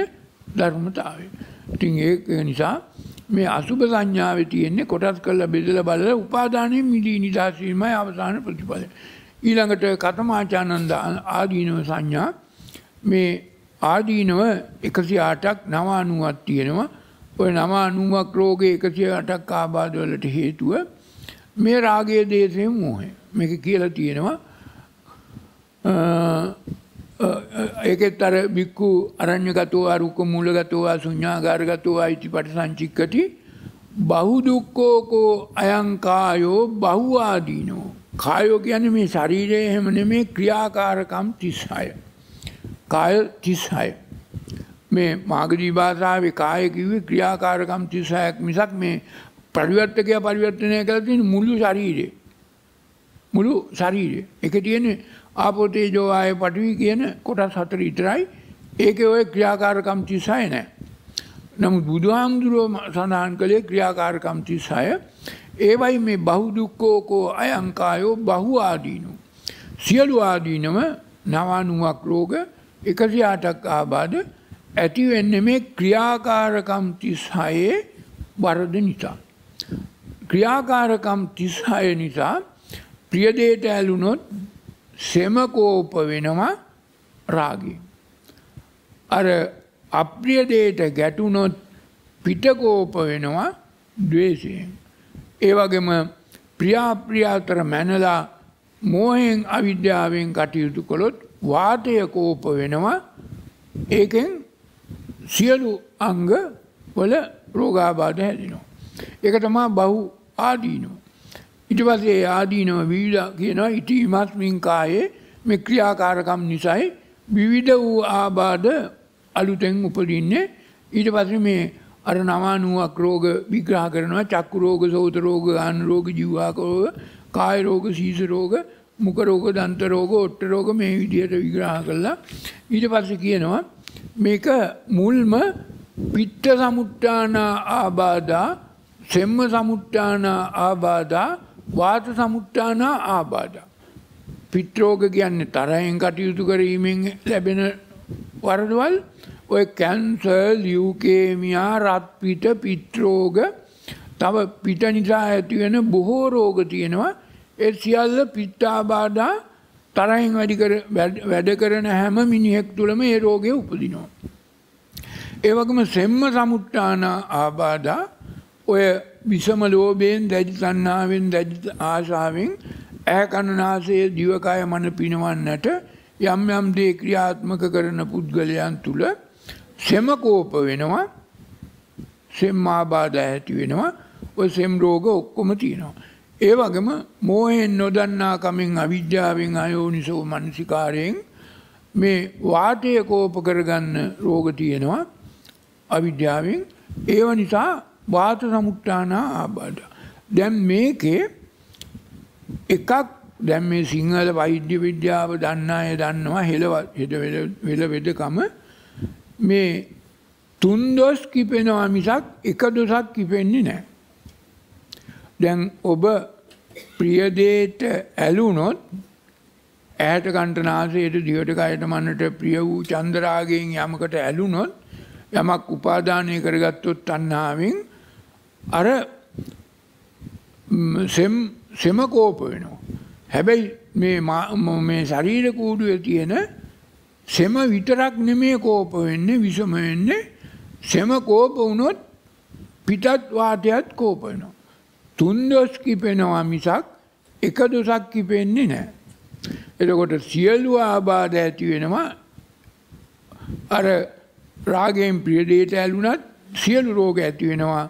ධර්මතාවය. ඉතින් ඒක නිසා මේ අසුභ සංඥාවේ තියෙන්නේ කොටස් කරලා බෙදලා බලලා උපාදානයේ මිදී නිදහස් වීමයි අවසාන ප්‍රතිඵලය. ඊළඟට කතමාචානන්ද ආදීනව සංඥා මේ ආදීනව 108ක් 990ක් තියෙනවා. ওই 990ක් රෝගේ 108ක් ආබාධ වලට හේතුව මේ රාගයේ දේශයෙන් මෝහය. මේක කියලා තියෙනවා ඒකෙත් අර බික්කු අරං්්‍යගතෝ අරුක මුලගතවා සුඥාගාරගතවා අයිති පට සංචික්කති බහුදුක්කෝකෝ අයංකායෝ බහුවාදීනෝ. කායෝ කියන මේ ශරීරය එහෙමන මේ ක්‍රියාකාරකම් තිස්හය. කාය තිස්හය. මේ මාගදී භාසාාවේ කායකිවේ ක්‍රියාකාරකම් තිසායක් මිසක් මේ පරිවර්තකය පරිවර්තනය කළ තියෙන මුළු ශරීරය. මුළු ශරීරය. එක තියෙන ආපෝතේජෝ ආය පටවි කියන කොටස් හතර ඉතරයි ඒක ඔය ක්‍රියාකාරකම් තිසාය නෑ. නමුත් බුදුහාමුදුරුව සඳහන් කළේ ක්‍රියාකාරකම් තිසාය ඒවයි මේ බහුදුක්කෝකෝ අයංකායෝ බහු ආදීනු. සියලු ආදීනම නවානුවක් රෝග එකසි අටක් ආබාධ ඇතිවෙන්න මේ ක්‍රියාකාරකම් තිස්හයේ වරද නිසා. ක්‍රියාකාරකම් තිස්හය නිසා ප්‍රියදේට ඇලුනොත් සෙමකෝප වෙනවා රාගය. අර අප්‍රියදයට ගැටුනොත් පිටකෝප වෙනවා දවේශයෙන්. ඒවගේම ප්‍රියාප්‍රියාතර මැනලා මෝහෙන් අවිද්‍යාවෙන් කටයුතු කොළොත් වාතය කෝප වෙනවා ඒකෙන් සියලු අංග වල රෝගාබාධ හැදිනවා. එක තමා බහු ආදීනවා. ඊට පස්සේ ආදීනව විවිධ කියනවා ඉතිමත්මින් කායේ මේ ක්‍රියාකාරකම් නිසයි විවිධ වූ ආබාධ අලුතෙන් උපදින්නේ ඊට පස්සේ මේ අර නවානුවක් රෝග විග්‍රහ කරනවා චක්කු රෝග සෝත රෝග ආන රෝග ජීවාක රෝග කාය රෝග සීස රෝග මුඛ රෝග දන්ත රෝග ඔට්ට රෝග මේ විදිහට විග්‍රහ කළා ඊට පස්සේ කියනවා මේක මුල්ම පිත්ත සමුට්ටාන ආබාධා සෙම්ම සමුට්ටාන ආබාධා වාත සමුට්ටාන ආබාධ. පිත්‍රෝග කියන්න තරයෙන් කටයුතු කරීමෙන් ලැබෙන වරදවල් ඔය කැන්සල් යුකේමියා රත්පිට පිත්‍රෝග තව පිට නිසා ඇතිවෙන බොහෝ රෝග තියෙනවා ඒ සියල්ල පිත්තාබාධා තරයින් වැඩ කරන හැම මිනිහෙක් තුළම ඒ රෝගය උපදිනවා. ඒවගම සෙම්ම සමුට්ටාන ආබාධා ඔය විසම ලෝභයෙන් දැඩි තණ්හාවෙන් දැඩි ආශාවෙන් ඈ කනනාසයේ දිවකය මන පිනවන්නට යම් යම් දේ ක්‍රියාත්මක කරන පුද්ගලයන් තුල සෙමකෝප වෙනවා සෙම්මාබාධ ඇති වෙනවා ඔය සෙම් රෝග ඔක්කොම තියෙනවා. ඒ වගේම මෝහෙන් නොදන්නා කමෙන් අවිද්‍යාවෙන් අයෝනිසෝ මනසිකාරයෙන් මේ වාටය කෝප කරගන්න රෝග තියෙනවා අවිද්‍යාවෙන් ඒව නිසා වාත සමුට්ටාන ආබාධ. දැන් මේකේ එකක් දැන් මේ සිංහල වෛද්‍ය විද්‍යාව දන්න අය දන්නවා හෙළ වෙදකම මේ තුන්දොස් කිපෙනවා මිසක් එක දොසක් කිපෙන්නේ නෑ. දැන් ඔබ ප්‍රියදේට ඇලුනොත් ඇයට කණ්ටනාසයට දිවට කයට මන්නට ප්‍රිය වූ චන්දරාගෙන් යමකට ඇලුනොත් යමක් උපාධානය කරගත්තොත් අන්නාවෙන් අර සෙම් සෙම කෝප වෙනවා. හැබැයි මේ මේ ශරීර කූඩුවේ තියෙන සෙම විතරක් නෙමේ කෝප වෙන්නේ විසම වෙන්නේ සෙම කෝප වුණොත් පිටත් වාතයත් කෝප වෙනවා. තුන් දොස් කිපෙනවා මිසක් එක දොසක් කිපෙන්නේ නැහැ. එතකොට සියලු ආබාධ ඇති වෙනවා අර රාගයෙන් ප්‍රියදේට ඇලුනත් සියලු රෝග ඇති වෙනවා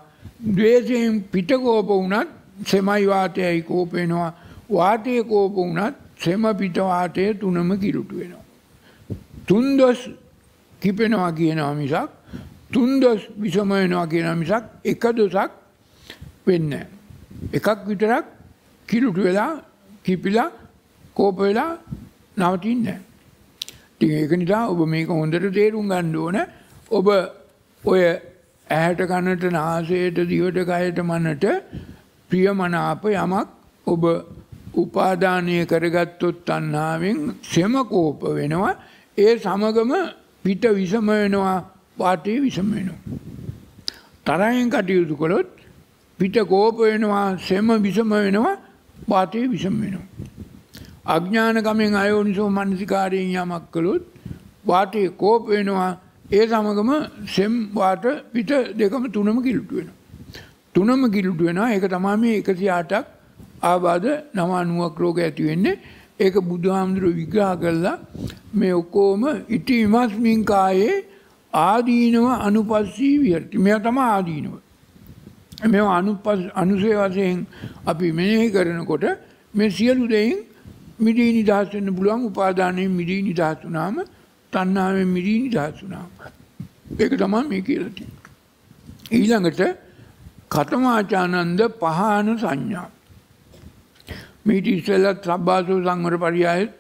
ද්වේෂයෙන් පිටකෝප වුණත් සෙමයි වාතයයි කෝපෙනවා වාතය කෝප වුණත් සෙම පිටවාතය තුනම කිලුට වෙනවා. තුන්දොස් කිපෙනවා කියනවා මිසක් තුන්දොස් විසමයනවා කියන මිසක් එක දොසක් වෙන්න. එකක් විතරක් කිලුට වෙලා කිපිලා කෝප වෙලා නවතින්න. ති ඒක නිසා ඔබ මේක හොඳට තේරුම් ගණ්ඩුවන ඔබ ඔය ඇහැට කනට නාසයට දිවට කයට මනට ප්‍රියමනාප යමක් ඔබ උපාදානය කරගත්තොත් තන්නාවෙන් සෙමකෝප වෙනවා ඒ සමගම පිට විසම වෙනවා පාටේ විසම වෙනවා. තරයෙන් කටයුතු කළොත් පිට කෝප වෙනවා සෙම විසම වෙනවා පාටේ විසම වෙනවා. අඥානකමෙන් අයෝනිසෝ මනසිකාරයෙන් යමක් කළොත් වාටේ කෝප වෙනවා ඒ සමගම සෙම් වාට පිට දෙකම තුනම කිලුට වෙන. තුනම කිලුට වෙන ඒක තමා මේ එකසි ආටක් ආබාධ නවානුවක් රෝග ඇතිවෙන්නේ ඒක බුදුහාමුදුරුව විග්‍රහ කරලා මේ ඔක්කෝම ඉටි විමස්මින් කායේ ආදීනව අනුපස්සී විහරති මෙය තම ආදීනව. මෙ අනුසේ වසයෙන් අපි මෙනෙහි කරනකොට මේ සියලු දෙයින් මිදී නිදහස් වෙන්න පුළුවන් උපාදානයෙන් මිදී නිදහස් වුණාම තණ්හාවෙන් මිදී නිදහස් වුණා. ඒක තමයි මේ කියලා තියෙන්නේ. ඊළඟට කතමාචානන්ද පහාන සංඥා. මේ ඉතිසෙල්ලා සබ්බාසෝ සංවර පරියායත්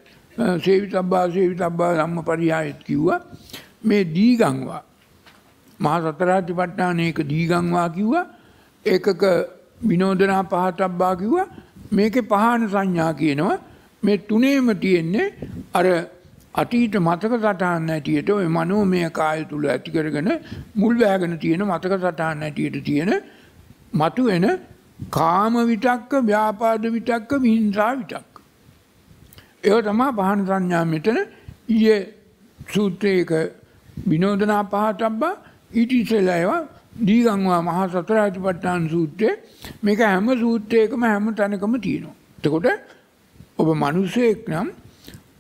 සේවිතබ්බා සේවිතබ්බා ධම්ම පරියායත් කිව්වා. මේ දීගංවා මහා සතරාතිපට්ඨාන ඒක දීගංවා කිව්වා. ඒකක විනෝදනා පහතබ්බා කිව්වා. මේකේ පහාන සංඥා කියනවා. මේ තුනේම තියෙන්නේ අර අතීත මතක සටහන් ඇටියට ඔය මනෝමය කාය තුල ඇති කරගෙන මුල් වැහගෙන තියෙන මතක සටහන් ඇටියට තියෙන මතුවෙන කාම විතක්ක, ව්‍යාපාද විතක්ක, විහිංසා විතක්ක. ඒක තමයි පහන සංඥා මෙතන ඊයේ සූත්‍රයක විනෝදනා පහතබ්බා ඊට ඉස්සෙල්ලා ඒවා දීගංවා මහා සතරාටිපට්ඨාන සූත්‍රයේ මේක හැම සූත්‍රයකම හැම තැනකම තියෙනවා. එතකොට ඔබ මිනිසෙක් නම්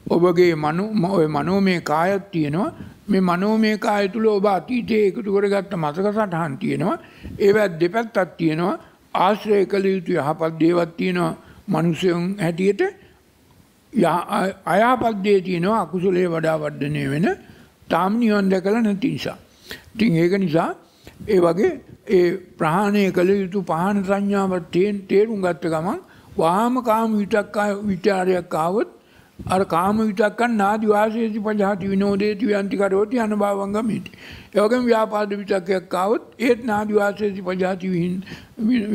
ඔබගේ මනු ඔය මනෝමය කායක් තියෙනවා මේ මනෝමය කාය තුළ ඔබ අතීතයේ එකතු කරගත්ත මතක සටහන් තියෙනවා ඒවත් දෙපැත්තක් තියෙනවා ආශ්‍රය කළ යුතු යහපත් දේවත් තියෙනවා මනුෂ්‍යයන් හැටියට අයහපත් දේ තියෙනවා අකුසලේ වඩා වර්ධනය වෙන තාම නිවන් දැකලා නැති නිසා. ඉතින් ඒක නිසා ඒ වගේ ඒ ප්‍රහාණය කළ යුතු පහන සංඥාව තේරුම් ගත්ත ගමන් වාම කාම විතක්කා විචාරයක් ආවොත් අර කාම විතක්කන් නාදි වාසයේති පජහති විනෝදේති ව්‍යන්තිකරෝති අනභවංගමේති. ඒ වගේම ව්‍යාපාද විතක්කයක් ආවොත් ඒත් නාදි වාසයේති පජහති විහින්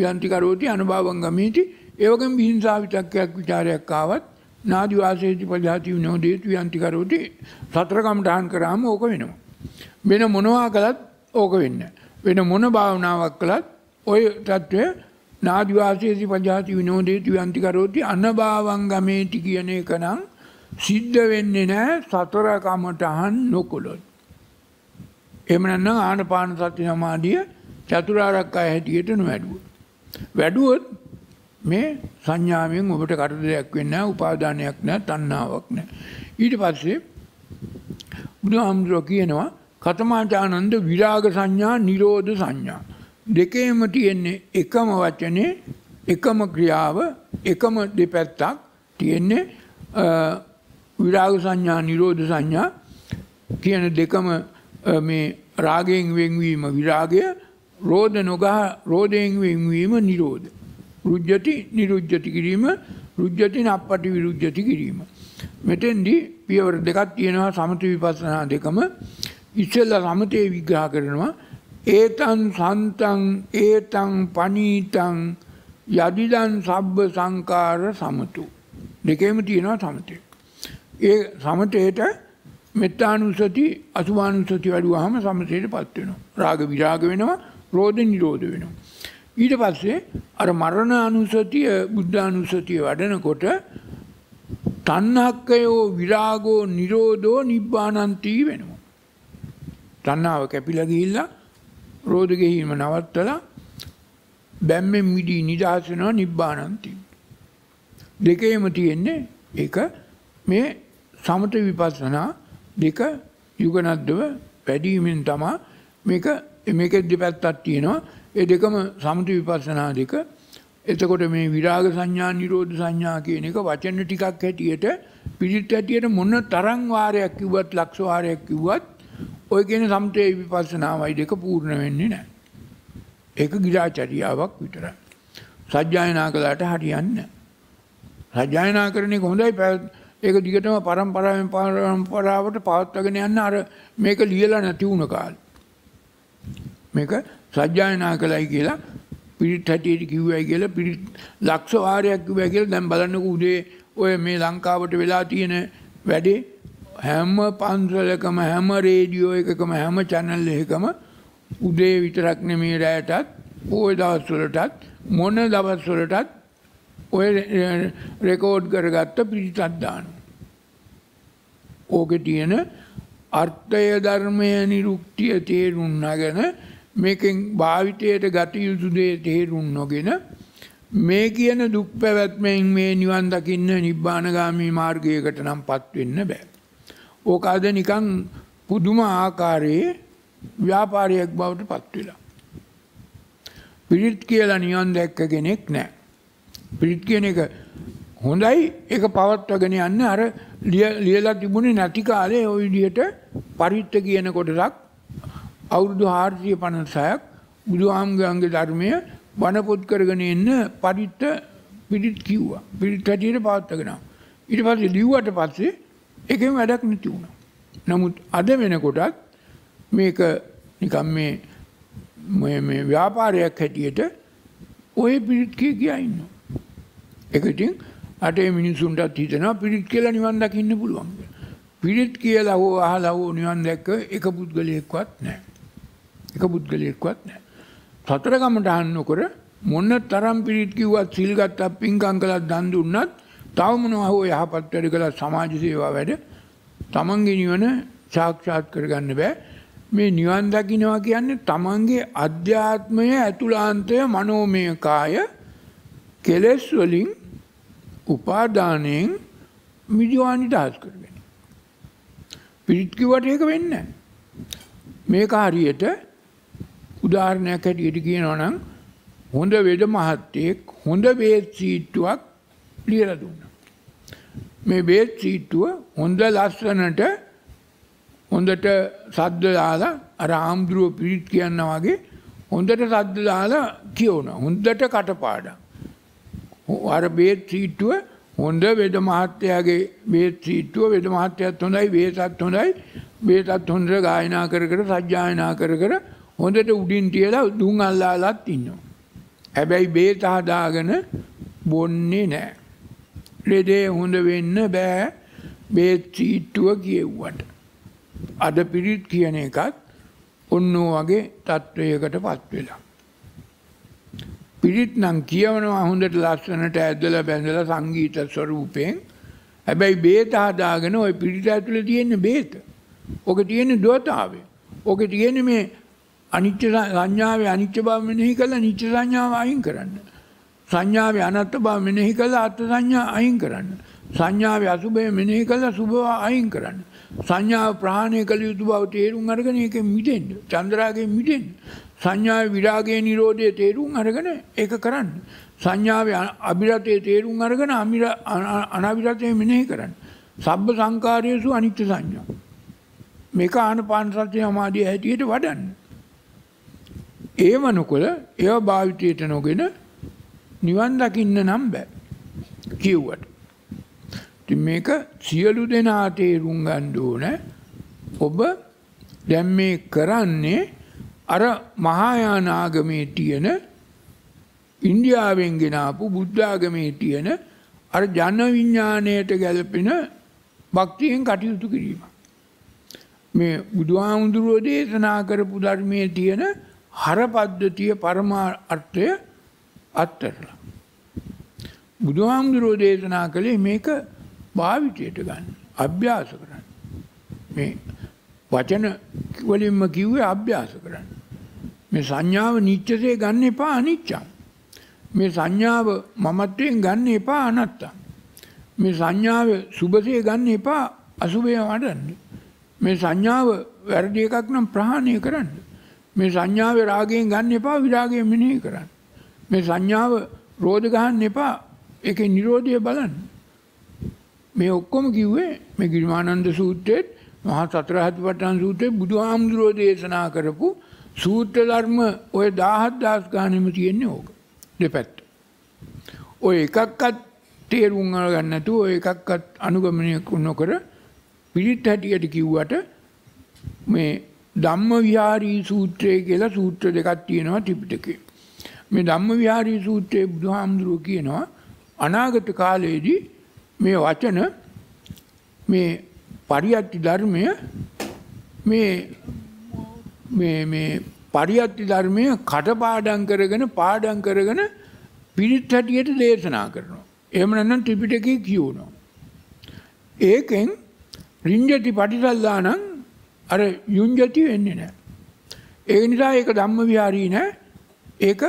ව්‍යන්තිකරෝති අනභවංගමේති. ඒ වගේම විහිංසා විතක්කයක් ਵਿਚාරයක් ආවත් නාදි වාසයේති පජහති විනෝදේති ව්‍යන්තිකරෝති සතරකම් දාහන් කරාම ඕක වෙනවා. වෙන මොනවා කළත් ඕක වෙන්නේ. වෙන මොන භාවනාවක් කළත් ওই தত্ত্বය නාදි වාසයේති පජහති විනෝදේති ව්‍යන්තිකරෝති අනභවංගමේති කියන එක නම් සිද්ධ වෙන්නේ නෑ සතර කමටහන් නොකොළොත්. එමනන්න ආනපාන සති සමාධිය චතුරාරක්කා හැටියට නොවැඩුව. වැඩුවොත් මේ සංඥාවෙන් ඔබට කරදරයක් වෙන්න උපාදානයක් නෑ තන්නාවක් නෑ. ඊට පස්සේ බුදුහාමුදුරුව කියනවා කතමාචානන්ද විරාග සංඥා නිරෝධ සංඥා. දෙකේම තියෙන්නේ එකම වචනේ එකම ක්‍රියාව එකම දෙපැත්තක් තියෙන්නේ විරාග සංඥා නිරෝධ සංඥා කියන දෙකම මේ රාගයෙන් වෙන්වීම විරාගය රෝධ නොගහ රෝධයෙන් වෙන්වීම නිරෝධ. රුජ්ජති නිරුජ්ජති කිරීම රුජ්ජති නප්පටි විරුජ්ජති කිරීම. මෙතෙන්දී පියවර දෙකක් තියෙනවා සමති විපස්සනා දෙකම ඉස්සෙල්ලා සමතේ විග්‍රහ කරනවා ඒතන් සන්තන් ඒතන් පනීතන් යදිදන් සබ්බ සංකාර සමතු. දෙකේම තියෙනවා සමතේ. ඒ සමතයට මෙත්තානුසති අසුවානුසති වැඩුවාම සමතයට පත් වෙනවා. රාග විරාග වෙනවා, රෝධ නිරෝධ වෙනවා. ඊට පස්සේ අර මරණ අනුසතිය බුද්ධ අනුසතිය වඩනකොට තණ්හක්කයෝ විරාගෝ නිරෝධෝ නිබ්බානන්ති වෙනවා. තණ්හාව කැපිලා ගිහිල්ලා රෝධ ගෙහීම නවත්තලා බැම්මෙන් මිදී නිදහස් වෙනවා නිබ්බානන්ති. දෙකේම තියෙන්නේ ඒක මේ සමත විපස්සනා දෙක යුගනද්දව වැඩීමෙන් තමා මේක මේක දෙපැත්තක් තියෙනවා ඒ දෙකම සමත විපස්සනා දෙක එතකොට මේ විරාග සංඥා නිරෝධ සංඥා කියන එක වචන ටිකක් හැටියට පිළිත් හැටියට මොන තරම් වාරයක් කිව්වත් ලක්ෂ වාරයක් කිව්වත් ඔය කියන සමතේ විපස්සනාවයි දෙක පූර්ණ වෙන්නේ නැහැ. ඒක ගිරාචරියාවක් විතරයි. සජ්ජායනා කළාට හරියන්නේ නැහැ. සජ්ජායනා කරන්නේ කොහොඳයි ඒක දිගටම පරම්පරාවෙන් පරම්පරාවට පවත්වාගෙන යන්න අර මේක ලියලා නැති වුණ කාලේ. මේක සජ්ජායනා කළයි කියලා පිරිත් හැටියට කිව්වයි කියලා පිරිත් ලක්ෂ වාරයක් කිව්වයි කියලා දැන් බලන්නකෝ උදේ ඔය මේ ලංකාවට වෙලා තියෙන වැඩේ හැම පන්සලකම හැම රේඩියෝ එකකම හැම channel එකකම උදේ විතරක් නෙමෙයි රැයටත් ওই දවස්වලටත් මොන දවස්වලටත් ඔය රෙකෝඩ් කරගත්ත පිරිතත් දාන. ඕකේ තියෙන අර්ථය ධර්මය නිරුක්තිය තේරුම් නැගෙන මේකෙන් භාවිතයට ගත යුතු දේ තේරුම් නොගෙන මේ කියන දුක් පැවැත්මෙන් මේ නිවන් දකින්න නිබ්බානගාමී මාර්ගයකට නම්පත් වෙන්න බෑ. ඕක අද නිකන් පුදුම ආකාරයේ ව්‍යාපාරයක් බවට පත් වෙලා. පිරිත් කියලා නිවන් දැක්ක කෙනෙක් නැහැ. පිරිත් කියන එක හොඳයි ඒක පවත්වගෙන යන්න අර ලියලා තිබුණේ නැති කාලේ ওই විදිහට පරිත්ත කියන කොටසක් අවුරුදු 456ක් බුදුහාමුදුරන්ගේ ධර්මය වනපොත් කරගෙන එන්න පරිත්ත පිළිත් කිව්වා. පිළිත් හැටියට පවත්වගෙන. ඊට පස්සේ ලිව්වට පස්සේ එකෙන් වැඩක් නැති වුණා. නමුත් අද වෙනකොටත් මේක නිකම් මේ මේ ව්‍යාපාරයක් හැටියට ওই පිළිත් කිය ඉන්නවා. ඒක ඉතින් අටේ මිනිසුන්ටත් හිතනවා පිරිත් කියලා නිවන් දකින්න පුළුවන්. පිරිත් කියලා හෝ අහලා හෝ නිවන් දැක්ක එක පුද්ගලයෙක්වත් නැහැ. එක පුද්ගලයෙක්වත් නැහැ. සතර ගමඨහන් නොකර මොන තරම් පිරිත් කිව්වත් සිල් ගත්තා පින්කම් කළා දන් දුන්නත් තව මොනවා හෝ යහපත් වැඩ කළා සමාජ සේවා වැඩ තමන්ගේ නිවන සාක්ෂාත් කරගන්න බෑ. මේ නිවන් දකින්නවා කියන්නේ තමන්ගේ අධ්‍යාත්මය ඇතුළාන්තය මනෝමය කාය කෙලෙස් වලින් උපාදානයෙන් මිදිවානිට අහස් කරගෙන. පිරිත්කිවට ඒක වෙන්න. මේක හරියට උදාහරණයක් හැටියට කියනවා නම් හොඳ වෙද මහත්තයෙක් හොඳ බේත් සීට්ටුවක් ලියලා දුන්නා. මේ බේත් සීට්ටුව හොඳ ලස්සනට හොඳට සද්ද දාලා අර ආම්ද්‍රුව පිරිත් කියනවා වගේ හොඳට සද්ද දාලා කියවනවා. හොඳට කටපාඩම්. අර බේත් සීට්ටුව හොඳ වෙද මහත්තයාගේ බේත් සීට්ටුව වෙද මහත්තයත් හොඳයි බේතත් හොඳයි බේතත් හොඳට ගායනා කර කර සජ්ජායනා කර කර හොඳට උඩින් තියලා දුම් අල්ලාලත් ඉන්නවා. හැබැයි බේත හදාගෙන බොන්නේ නෑ. ලෙදේ හොඳ වෙන්න බෑ බේත් සීට්ටුව කියෙව්වට. අද පිරිත් කියන එකත් ඔන්නෝ වගේ තත්ත්වයකට පත්වෙලා. පිරිත් නම් කියවනවා හොඳට ලස්සනට ඇදලා බැඳලා සංගීත ස්වරූපයෙන්. හැබැයි බේත හදාගෙන ওই පිරිත ඇතුලේ තියෙන බේත. ඔක තියෙන දෝතාවේ. ඔක තියෙන මේ අනිත්‍ය සංඥාවේ අනිත්‍ය බව මෙනෙහි කළා නිත්‍ය සංඥාව අයින් කරන්න. සංඥාවේ අනත්ත බව මෙනෙහි කළා අත් සංඥා අයින් කරන්න. සංඥාවේ අසුභය මෙනෙහි කළා සුභව අයින් කරන්න. සංඥාව ප්‍රාණය කළ යුතු බව තේරුම් අරගෙන එක මිදෙන්ට චන්ද්‍රාගේ මිදෙන් සංඥාව විරාගේ නිරෝධය තේරුම් අරගෙන ඒ කරන්න. සංඥාව අභිරතය තේරුම් අරගෙන අමිර අනවිරතය මෙනෙහි කරන්න. සබ්බ සංකාරයසු අනිත්‍ය සංඥා. මේක ආනපාන සතිය සමාධිය හැටියට වඩන්න. ඒව නොකොල ඒව භාවිතයට නොගෙන නිවන් දකින්න නම් බෑ. කිව්වට මේක සියලු දෙනා තේරුම් ගන්න ඕන ඔබ දැන් මේ කරන්නේ අර මහායාන ආගමේ තියෙන ඉන්දියාවෙන් ගෙනාපු බුද්ධ ආගමේ තියෙන අර ජන විඥාණයට ගැලපෙන භක්තියෙන් කටයුතු කිරීම. මේ බුදුහාමුදුරුව දේශනා කරපු ධර්මයේ තියෙන හර පද්ධතිය පරමාර්ථය අත්තරලා. බුදුහාමුදුරුව දේශනා කළේ මේක භාවිතයට ගන්න. අභ්‍යාස කරන්න. මේ වචන වලින්ම කිව්වේ අභ්‍යාස කරන්න. මේ සංඥාව නිච්චසේ ගන්න එපා අනිච්චං. මේ සංඥාව මමත්වයෙන් ගන්න එපා අනත්තං. මේ සංඥාව සුභසේ ගන්න එපා අසුභය වඩන්න. මේ සංඥාව වැරදි එකක් නම් ප්‍රහාණය කරන්න. මේ සංඥාවේ රාගයෙන් ගන්න එපා විරාගයෙන් මෙනෙහි කරන්න. මේ සංඥාව රෝධ ගන්න එපා ඒකේ Nirodhe බලන්න. මේ ඔක්කොම කිව්වේ මේ ගිරිමානන්ද සූත්‍රයේත් මහා සතරහතිපට්ඨාන සූත්‍රයේ බුදුහාමුදුරෝ දේශනා කරපු සූත්‍ර ධර්ම ඔය 17000 ගානෙම තියෙන්නේ ඕක දෙපැත්ත. ඔය එකක්වත් තේරුම් ගන්න නැතුව ඔය එකක්වත් අනුගමනය නොකර පිළිත් හැටියට කිව්වට මේ ධම්ම විහාරී සූත්‍රය කියලා සූත්‍ර දෙකක් තියෙනවා ත්‍රිපිටකේ. මේ ධම්ම විහාරී සූත්‍රයේ බුදුහාමුදුරුවෝ කියනවා අනාගත කාලයේදී මේ වචන මේ පරිියත්ති ධර්මය මේ පරිියත්ති ධර්මය කටපාඩන් කරගෙන පාඩන් කරගෙන පිරිත් හැටියට දේශනා කරනවා. එමනන්න ත්‍රිපිටක කියවුණෝ. ඒකෙන් රිංජති පටිසල්දානං අර යුංජති වෙන්නේ නෑ. ඒ නිසා ඒක ධම්ම විහාරී නෑ ඒක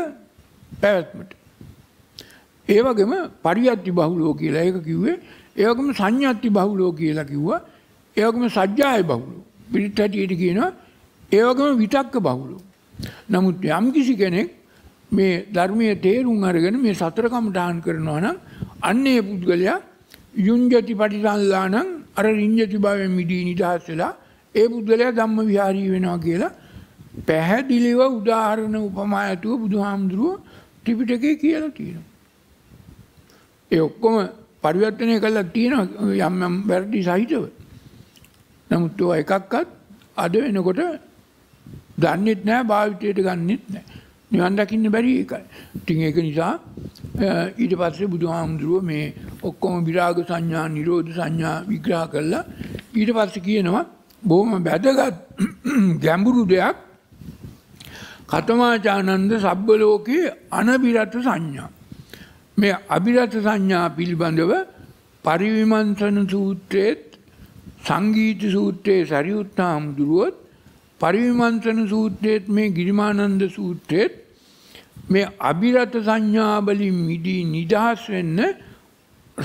පැවැත්මට. ඒ වගේම පරියත්ති බහුලෝ කියලා ඒක කිව්වේ ඒ වගේම සංඤ්ඤත්ති බහුලෝ කියලා කිව්වා ඒ වගේම සජ්ජාය බහුලෝ පිළිත් හැටියට කියනවා ඒ වගේම විතක්ක බහුලෝ නමුත් යම් කිසි කෙනෙක් මේ ධර්මයේ තේරුම් අරගෙන මේ සතර කමඨාන් කරනවා නම් අන්න ඒ පුද්ගලයා යුඤ්ජති පටිසල්ලානං අර රිඤ්ජති භාවයෙන් මිදී නිදහස් වෙලා ඒ පුද්ගලයා ධම්ම විහාරී වෙනවා කියලා පැහැදිලිව උදාහරණ උපමා ඇතුව බුදුහාමුදුරුව ත්‍රිපිටකේ කියලා තියෙනවා ඒ ඔක්කොම පරිවර්තනය කළා තියෙන යම් යම් වැරදි සහිතව. නමුත් ඔය එකක්වත් අද වෙනකොට දන්නෙත් නෑ භාවිතයට ගන්නෙත් නෑ. නිවන් දකින්න බැරි එකයි. ඉතින් ඒක නිසා ඊට පස්සේ බුදුහාමුදුරුව මේ ඔක්කොම විරාග සංඥා, නිරෝධ සංඥා විග්‍රහ කළා. ඊට පස්සේ කියනවා බොහොම වැදගත් ගැඹුරු දෙයක් කතමාචානන්ද සබ්බ ලෝකේ අනබිරත සංඥා මේ අභිරත සංඥා පිළිබඳව පරිවිමන්ත්‍රණ සූත්‍රයේත් සංගීත සූත්‍රයේ සරියුත්තා හාමුදුරුවොත් පරිවිමන්ත්‍රණ සූත්‍රයේත් මේ ගිරිමානන්ද සූත්‍රයේත් මේ අභිරත සංඥාවලින් මිදී නිදහස් වෙන්න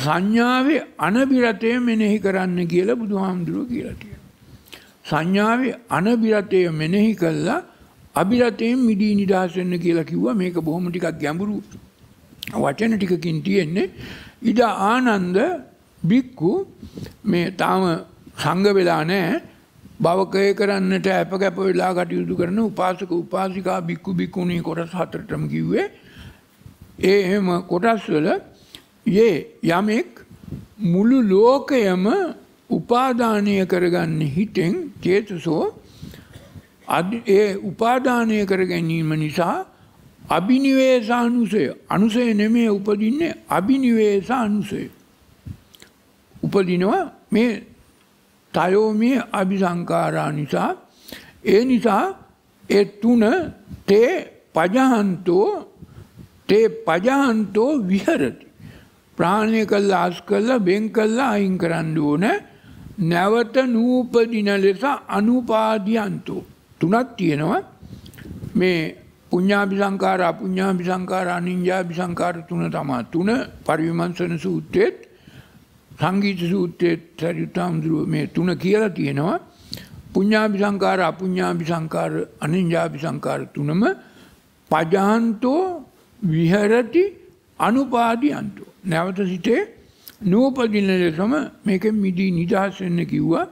සංඥාවේ අනබිරතය මෙනෙහි කරන්න කියලා බුදුහාමුදුරුවෝ කියලා තියෙනවා. සංඥාවේ අනබිරතය මෙනෙහි කළා අබිරතයෙන් මිදී නිදහස් වෙන්න කියලා කිව්වා මේක බොහොම ටිකක් ගැඹුරු වචන ටිකකින් තියෙන්නේ ඉද ආනන්ද බික්කු මේ තාම සංඝ වෙලා නැහැ භවකය කරන්නට අප කැප වෙලා කටයුතු කරන උපාසක උපාසිකා බික්කු බික්කුණී කොටස් හතරටම කිව්වේ ඒ එහෙම කොටස් වල යේ යමෙක් මුළු ලෝකයම උපාදානය කරගන්න හිතෙන් චේතසෝ ඒ උපාදානය කර ගැනීම නිසා අභිනිවේසානුසය අනුසය නෙමේ උපදින්නේ අභිනිවේසානුසය. උපදිනවා මේ තයෝමේ අභිසංකාරා නිසා ඒ නිසා ඒ තුන තේ පජහන්තෝ තේ පජහන්තෝ විහරති. ප්‍රාණය කල්ලා අස් කල්ලා බෙන් කල්ලා අයින් කරන්න ඕන නැවත නූපදින ලෙස අනුපාදියන්තෝ. තුනත් තියෙනවා මේ පුඤ්ඥාබිලංකාර අපපුඤ්ඥාබිසංකාර අනින්ජාබිසංකාර තුන තමා තුන පරිවිමංසන සූත්තෙත් සංගීත සූත්තෙත් සැරිුත්තාමුදුරුව මේ තුන කියලා තියෙනවා. පුඤ්ඥාබිසංකාර අපපුඤ්ඥාබිසංකාර අනින්ජාබිසංකාර තුනම පජාන්තෝ විහරති අනුපාදියන්තු. නැවත සිටේ නූපදින ලෙසම මේක මිදී නිදහස්වෙන්න කිව්වා.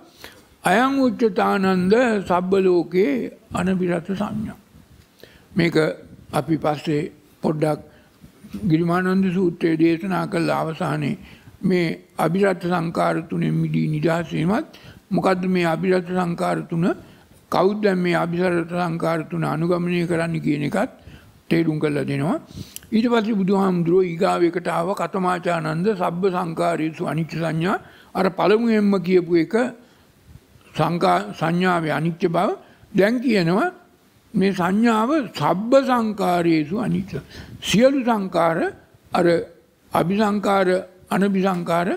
අයං උච්චතානන්ද සබ්බලෝකයේ අනබිරත සංඥා. මේක අපි පස්සේ පොඩ්ඩක් ගිරිමානන්ද සූත්‍රයේ දේශනා කළ අවසානයේ මේ අභිරත් සංකාර තුනේ මිදී නිදහසීමත් මොකද්ද මේ අභිරත් සංකාර තුන කවුද මේ අභිරත් සංකාර තුන අනුගමනය කරන්නේ කියන එකත් තේරුම් කරලා දෙනවා ඊට පස්සේ බුදුහාමුදුරුවෝ ඊගාව එකට ආව කතමාචානන්ද සබ්බ සංකාරයේසු අනිච්ච සංඥා අර පළමුවෙන්ම කියපු එක සංකා සංඥාවේ අනිච්ච බව දැන් කියනවා මේ සංඥාව සබ්බ සංකාරයේසු අනිත. සියලු සංකාර අර අபிසංකාර අනபிසංකාර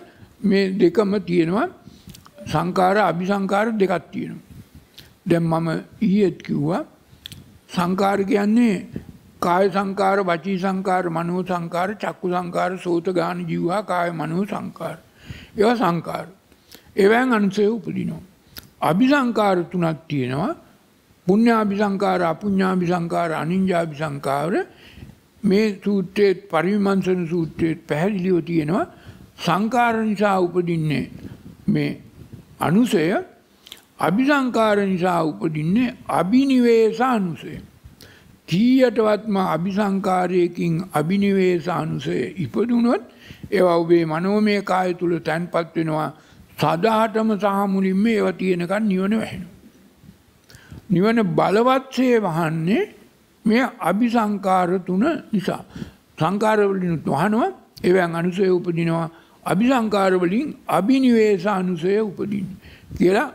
මේ දෙකම තියෙනවා සංකාර අபிසංකාර දෙකක් තියෙනවා. දැන් මම ඊයේත් කිව්වා සංකාර කියන්නේ කාය සංකාර, වචී සංකාර, මනෝ සංකාර, චක්කු සංකාර, සෝත ගාන ජීවහා කාය මනෝ සංකාර. ඒවා සංකාර. ඒවෙන් අනුසය උපදිනවා. අபிසංකාර තුනක් තියෙනවා. පුඤ්ඤාභි සංකාර අපුඤ්ඤාභි සංකාර අනිඤ්ඤාභි සංකාර මේ සූත්‍රයේ පරිවිමර්ශන සූත්‍රයේ පැහැදිලිව තියෙනවා සංකාර නිසා උපදින්නේ මේ අනුසය අபிසංකාර නිසා උපදින්නේ අබිනිවේෂ අනුසය කීයටවත්ම අபிසංකාරයකින් අබිනිවේෂ අනුසය ඉපදුනොත් ඒවා ඔබේ මනෝමය කාය තුල තැන්පත් වෙනවා සදාටම සහ මුලින්ම ඒවා තියෙනකන් නිවන වැහෙනවා නිවන බලවත්සේ වහන්නේ මේ අභිසංකාර තුන නිසා. සංකාරවලිනුත් වහනවා එවන් අනුසය උපදිනවා අභිසංකාරවලින් අභිනිවේශ අනුසය උපදින් කියලා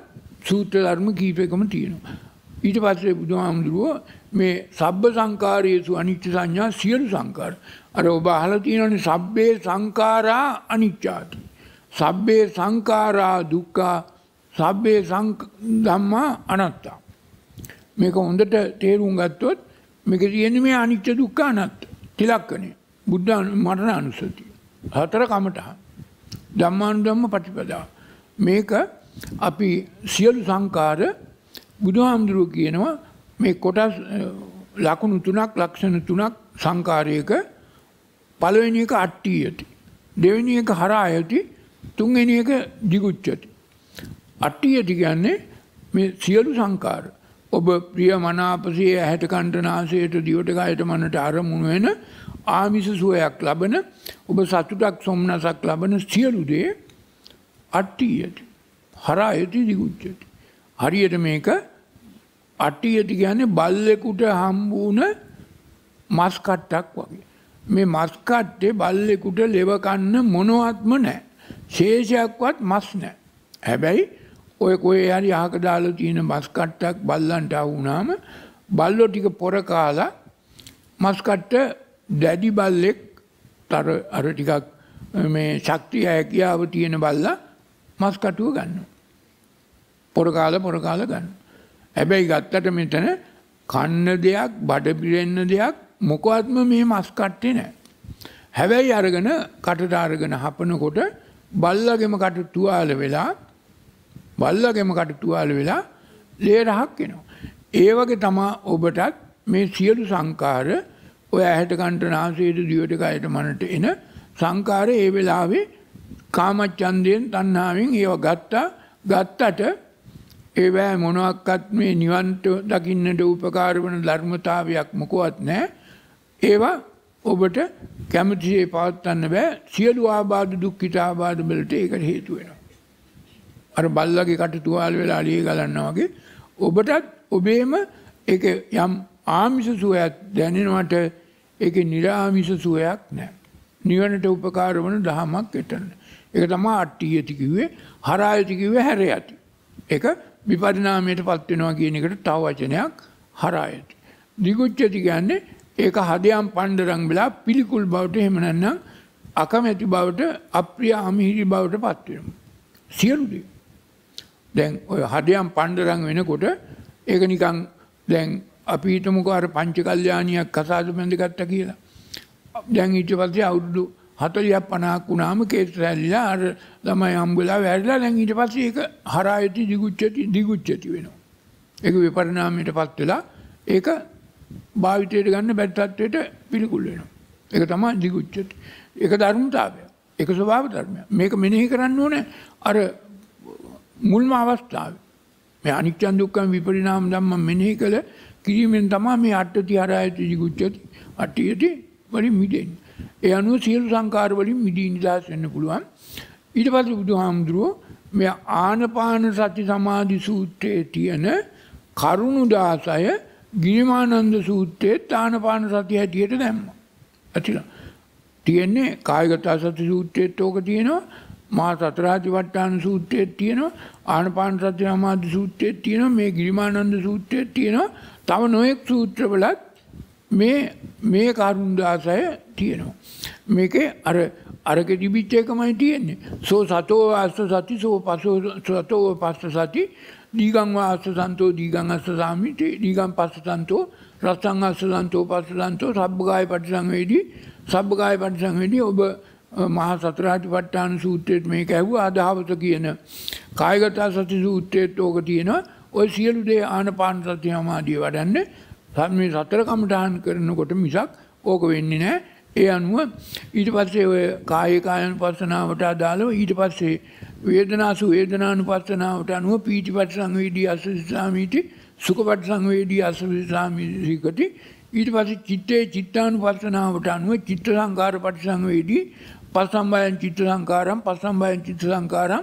සූත්‍ර ධර්ම කීපයකම තියෙනවා. ඊට පස්සේ බුදුහාමුදුරුව මේ සබ්බ සංකාරයේසු අනිත්‍ය සංඥා සියලු සංකාර. අර ඔබ අහලා තියෙනවනේ සබ්බේ සංකාරා අනිච්චාති. සබ්බේ සංකාරා දුක්ඛා සබ්බේ ධම්මා අනත්තා. මේක හොඳට තේරුම් ගත්තොත් මේක තියෙන මේ අනිච්ච දුක්ඛ අනාත්ත තිලක්කනේ බුද්ධ මරණ අනුසතිය හතර කමටහ ධම්මානුධම්ම ප්‍රතිපදා මේක අපි සියලු සංකාර බුදුහාමුදුරුව කියනවා මේ කොටස් ලකුණු තුනක් ලක්ෂණ තුනක් සංකාරයක පළවෙනි එක අට්ටී ඇති දෙවෙනි එක හරා ඇති තුන්වෙනි එක දිගුච්චති අට්ටී ඇති කියන්නේ මේ සියලු සංකාර ඔබ ප්‍රිය මනාපසේ ඇහැට කණ්ඩනාසයට දිවටකයට මනට අරමුණ වෙන ආමිස සුවයක් ලබන ඔබ සතුටක් සොම්නසක් ලබන සියලුදේ අට්ටීයට හරා ඇති දිගුච්චට. හරියට මේක අට්ටියති ගැන බල්ලෙකුට හම්බූන මස්කට්ටක් වගේ. මේ මස්කට්ටේ බල්ලෙකුට ලෙවකන්න මොනවත්ම නෑ. ශේෂයක්වත් මස් නෑ. හැබැයි ඔය කොේ හරි යහක දාලා තියෙන මස් කට්ටක් බල්ලන්ට වුණාම බල්ලෝ ටික පොර කාලා මස් කට්ට දැඩි බල්ලෙක් තර අර ටිකක් මේ ශක්තිය හැකියාව තියෙන බල්ලා මස් කටුව ගන්න. පොර කාලා පොර කාලා ගන්න. හැබැයි ගත්තට මෙතන කන්න දෙයක් බඩ පිරෙන්න දෙයක් මොකවත්ම මේ මස් කට්ටේ නැහැ. හැබැයි අරගෙන කටට අරගෙන හපනකොට බල්ලගෙම කට තුවාල වෙලා බල්ලගෙම කටටුවාල වෙලා ලේරහක් එනවා. ඒවගේ තමා ඔබටත් මේ සියලු සංකාර ඔය ඇහැටකන්ට නාසේද දිවට අයට මනට එන සංකාර ඒ වෙලාවේ කාමච්චන්දයෙන් තන්නාවෙන් ඒව ගත්තා ගත්තට ඒවෑ මොනක්කත් මේ නිවන්ට දකින්නට උපකාරවන ධර්මතාවයක් මොකුවත් නෑ ඒවා ඔබට කැමතිසේ පවත්වන්න බෑ සියලු ආබාධ දුක්කිට ආබාධ බලට ඒකට හේතුවෙන. අර බල්ලගේ කට තුවාල වෙලා අලිය ගලන්නා වගේ ඔබටත් ඔබේම ඒක යම් ආමිෂ සුවයක් දැනෙනවට ඒක නිරාමිෂ සුවයක් නෑ. නිවනට උපකාර වන දහමක් එතන. ඒක තමා අට්ටී ඇති කිව්වේ හරා ඇති කිව්වේ හැර ඇති. ඒක විපරිණාමයට පත් වෙනවා කියන එකට තව වචනයක් හරා ඇති. දිගුච්චති කියන්නේ ඒක හදයන් පණ්ඩරම් වෙලා පිළිකුල් බවට එහෙම නැත්නම් අකමැති බවට අප්‍රිය අමිහිරි බවට පත් වෙනවා. සියලු දේ දැන් ඔය හදයම් පණ්ඩරං වෙනකොට ඒක නිකං දැන් අපිහිටමක අර පංචකල්්‍යානයක් කසාදු පැඳගත්ත කියලා. දැන් ඊට පස්සේ අවුරුදු හතලියක් පනාක් වුණාම කේස් රැල්ලා අර ළමයි අම්බුලා වැරලා දැන් ඊට පස්සේ ඒක හරා ඇති දිගුච්චති දිගුච්චති වෙනවා. ඒක විපරිණාමයට පත් වෙලා ඒක භාවිතයට ගන්න බැත්තත්වයට පිළිකුල් වෙනවා. ඒක තමයි දිගුච්චති. ඒක ධර්මතාවය. ඒක ස්වභාව ධර්මයක්. මේක මෙනෙහි කරන්න ඕනේ අර මුල්ම අවස්ථාව. මේ අනිච්චන් දුක්ඛන් විපරිණාම ධම්ම මෙනෙහි කළ කිරීමෙන් තමයි මේ අට්ඨති හරායති ජිගුච්ඡති අට්ඨියති වලින් මිදෙන්නේ. ඒ අනුව සියලු සංකාර වලින් මිදී නිදහස් වෙන්න පුළුවන්. ඊට පස්සේ බුදුහාමුදුරුවෝ මේ ආනපාන සති සමාධි සූත්‍රයේ තියෙන කරුණු 16 ගිරිමානන්ද සූත්‍රයේ ආනපාන සතිය හැටියට දැම්මා. ඇතිලා. තියෙන්නේ කායගත සති සූත්‍රයේත් ඕක තියෙනවා මා සතරාජිවට්ටාන සූත්‍රයත් තියෙනවා ආනපාන සති සමාධි සූත්‍රයත් තියෙනවා මේ ගිරිමානන්ද සූත්‍රයත් තියෙනවා තව නොයෙක් සූත්‍රවලත් මේ මේ කරුණදාසය තියෙනවා. මේකේ අර අරක තිබිච්ච එකමයි තියෙන්නේ. සෝ සතෝ ආස්ත සති සෝ පසෝ සතෝ පස්ස සති දීගං වාස්ස සන්තෝ දීගං අස්ස සාමිති දීගං පස්ස සන්තෝ රසං අස්ස සන්තෝ පස්ස සන්තෝ සබ්බගාය පටිසංවේදී සබ්බගාය පටිසංවේදී ඔබ මහා සතරාටිපට්ඨාන සූත්‍රයේත් මේක ඇහුවා අදහවත කියන කායගත සති සූත්‍රයේත් ඕක තියෙනවා. ওই සියලු දේ ආනපාන සති සමාධිය වඩන්න මේ සතර කමඨාන් කරනකොට මිසක් ඕක වෙන්නේ නැහැ. ඒ අනුව ඊට පස්සේ ඔය කාය කායන පස්සනාවට අදාළව ඊට පස්සේ වේදනාසු වේදනානුපස්සනාවට අනුව පීටිපත් සංවේදී අසසාමීටි සුඛපත් සංවේදී අසසාමීකටි ඊට පස්සේ චිත්තේ චිත්තානුපස්සනාවට අනුව චිත්ත සංකාර පරිසංවේදී පස්සම්බයන් චිත්ත සංකාරම් පස්සම්බයන් චිත්ත සංකාරම්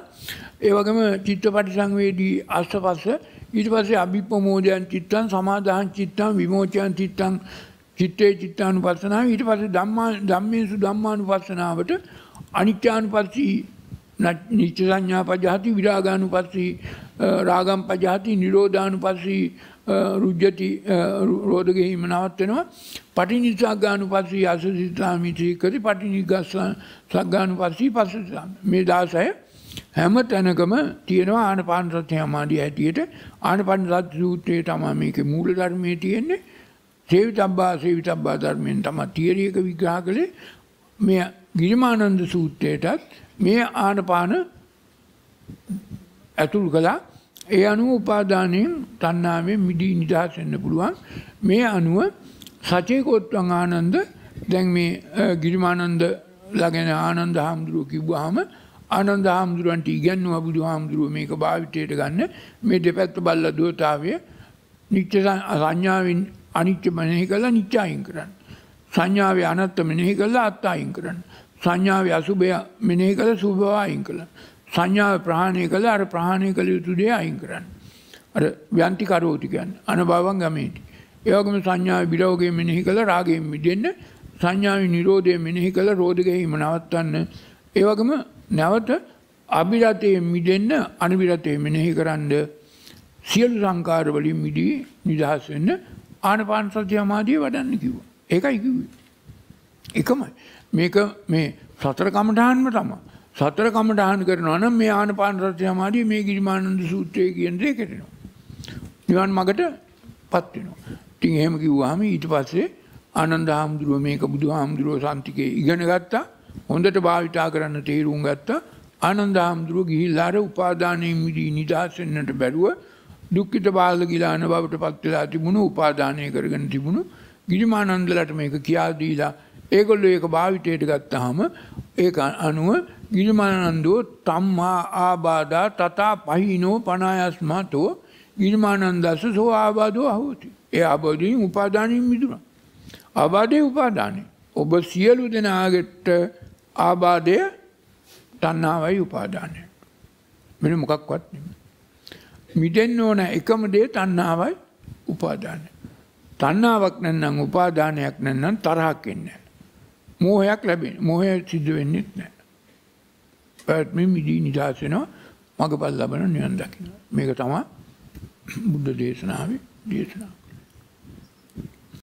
ඒවගේම චිත්තපටි සංවේදී අස්ස පස්ස ඊට පස්සේ අභිප්‍රමෝදයන් චිත්තන් සමාදාහන් චිත්තන් විමෝචයන් චිත්තන් චිත්තේ චිත්තානු පස්සනාව ඊට පස්සේ ධම්මා ධම්මේසු ධම්මානු පස්සනාවට අනිච්චානු පස්සී නිච්ච සංඥා පජාති විරාගානු පස්සී රාගම් පජාති නිරෝධානු පස්සී රුජ්ජති රෝධගෙහීම නවත්වෙනවා පටිනිසාගානුපස්සී අසසිතාමිති කරි පටිනිගස්සා සග්ගානුපස්සී පස්සසා මේ 16 හැම තැනකම තියෙනවා ආනපාන සතිය සමාධිය ඇටියට ආනපාන සති සූත්‍රයේ තමයි මේකේ මූල ධර්මයේ තියෙන්නේ සේවිතබ්බා සේවිතබ්බා ධර්මයෙන් තමයි තියරියක විග්‍රහ කළේ මේ ගිරිමානන්ද සූත්‍රයටත් මේ ආනපාන ඇතුල් කළා ඒ අනුව උපාදානයෙන් තණ්හාවෙන් මිදී නිදහස් වෙන්න පුළුවන් මේ අනුව සචයකොත්වන් ආනන්ද දැන් මේ ගිරිමානන්ද ලගෙන ආනන්ද හාමුදුරුව කිව්වාම ආනන්ද හාමුදුරුවන්ට ඉගැන්නුව බුදු හාමුදුරුව මේක භාවිතයට ගන්න මේ දෙපැත්ත බල්ල දෝතාවය නිච්ච සංඥාවෙන් අනිච්ච මෙනෙහි කළා නිච්ච අයින් කරන්න. සංඥාවේ අනත්ත මෙනෙහි කළා අත්ත අයින් කරන්න. සංඥාවේ අසුභය මෙනෙහි කළා සුභව අයින් කළා. සංඥාව ප්‍රහාණය කළා අර ප්‍රහාණය කළ යුතු දේ අයින් කරන්න. අර ව්‍යන්ති කරෝති කියන්නේ අනභවං ගමේටි. ඒවගේම සංඥා විලෝකය මෙනෙහි කළ රාගයෙන් මිදෙන්න සංඥාව නිරෝධය මෙනෙහි කළ රෝධගැහීම නවත්වන්න ඒවගම නැවත අභිරතය මිදෙන්න අනිවිරතය මෙනෙහි කරන්න සියලු සංකාරවලින් මිදී නිදහස් වෙන්න ආනපාන සතිය මාදිය වඩන්න කිව්ව. ඒකයි කිව්වේ. එකමයි. මේක මේ සතර කමඨාන්ම තමයි. සතර කමඨාන් කරනවා නම් මේ ආනපාන සතිය මාදිය මේ ගිරිමානන්ද සූත්‍රයේ කියන දේ කරනවා. නිවන් මගටපත් වෙනවා. ඉතින් එහෙම කිව්වාම ඊට පස්සේ ආනන්ද හාමුදුරුව මේක බුදු හාමුදුරුව සන්තිකේ ඉගෙන ගත්තා හොඳට භාවිතා කරන්න තේරුම් ගත්තා ආනන්ද හාමුදුරුව ගිහිල්ලා අර උපාදානයේ මිදී නිදහස් වෙන්නට බැරුව දුක්ඛිත බාල ගිලාන බවට පත් වෙලා තිබුණු උපාදානය කරගෙන තිබුණු ගිරිමානන්දලට මේක කියා දීලා ඒගොල්ලෝ ඒක භාවිතයට ගත්තාම ඒක අනුව ගිරිමානන්දෝ තම්මා ආබාධා තථා පහිනෝ පනායස්මතෝ ගිරිමානන්දස්ස සෝ ආබාධෝ අහෝති ඒ අබෝධයෙන් උපාධානයෙන් මිදුන. අබාධය උපාධානය. ඔබ සියලු දෙනාගෙට ආබාධය තන්නාවයි උපාධානය. මෙන මොකක්වත් නෙම. මිදෙන් ඕන එකම දේ තන්නාවයි උපාධානය. තන්නාවක් නැන්නම් උපාධානයක් නැන්නම් තරහක් එන්න. මෝහයක් ලැබෙන මොහය සිද්ධ වෙන්නෙත් නෑ. පැත්ම මිදී නිදහසෙනවා මඟ පල් ලබන නියන් දකින. මේක තමා බුද්ධ දේශනාව දේශනාව.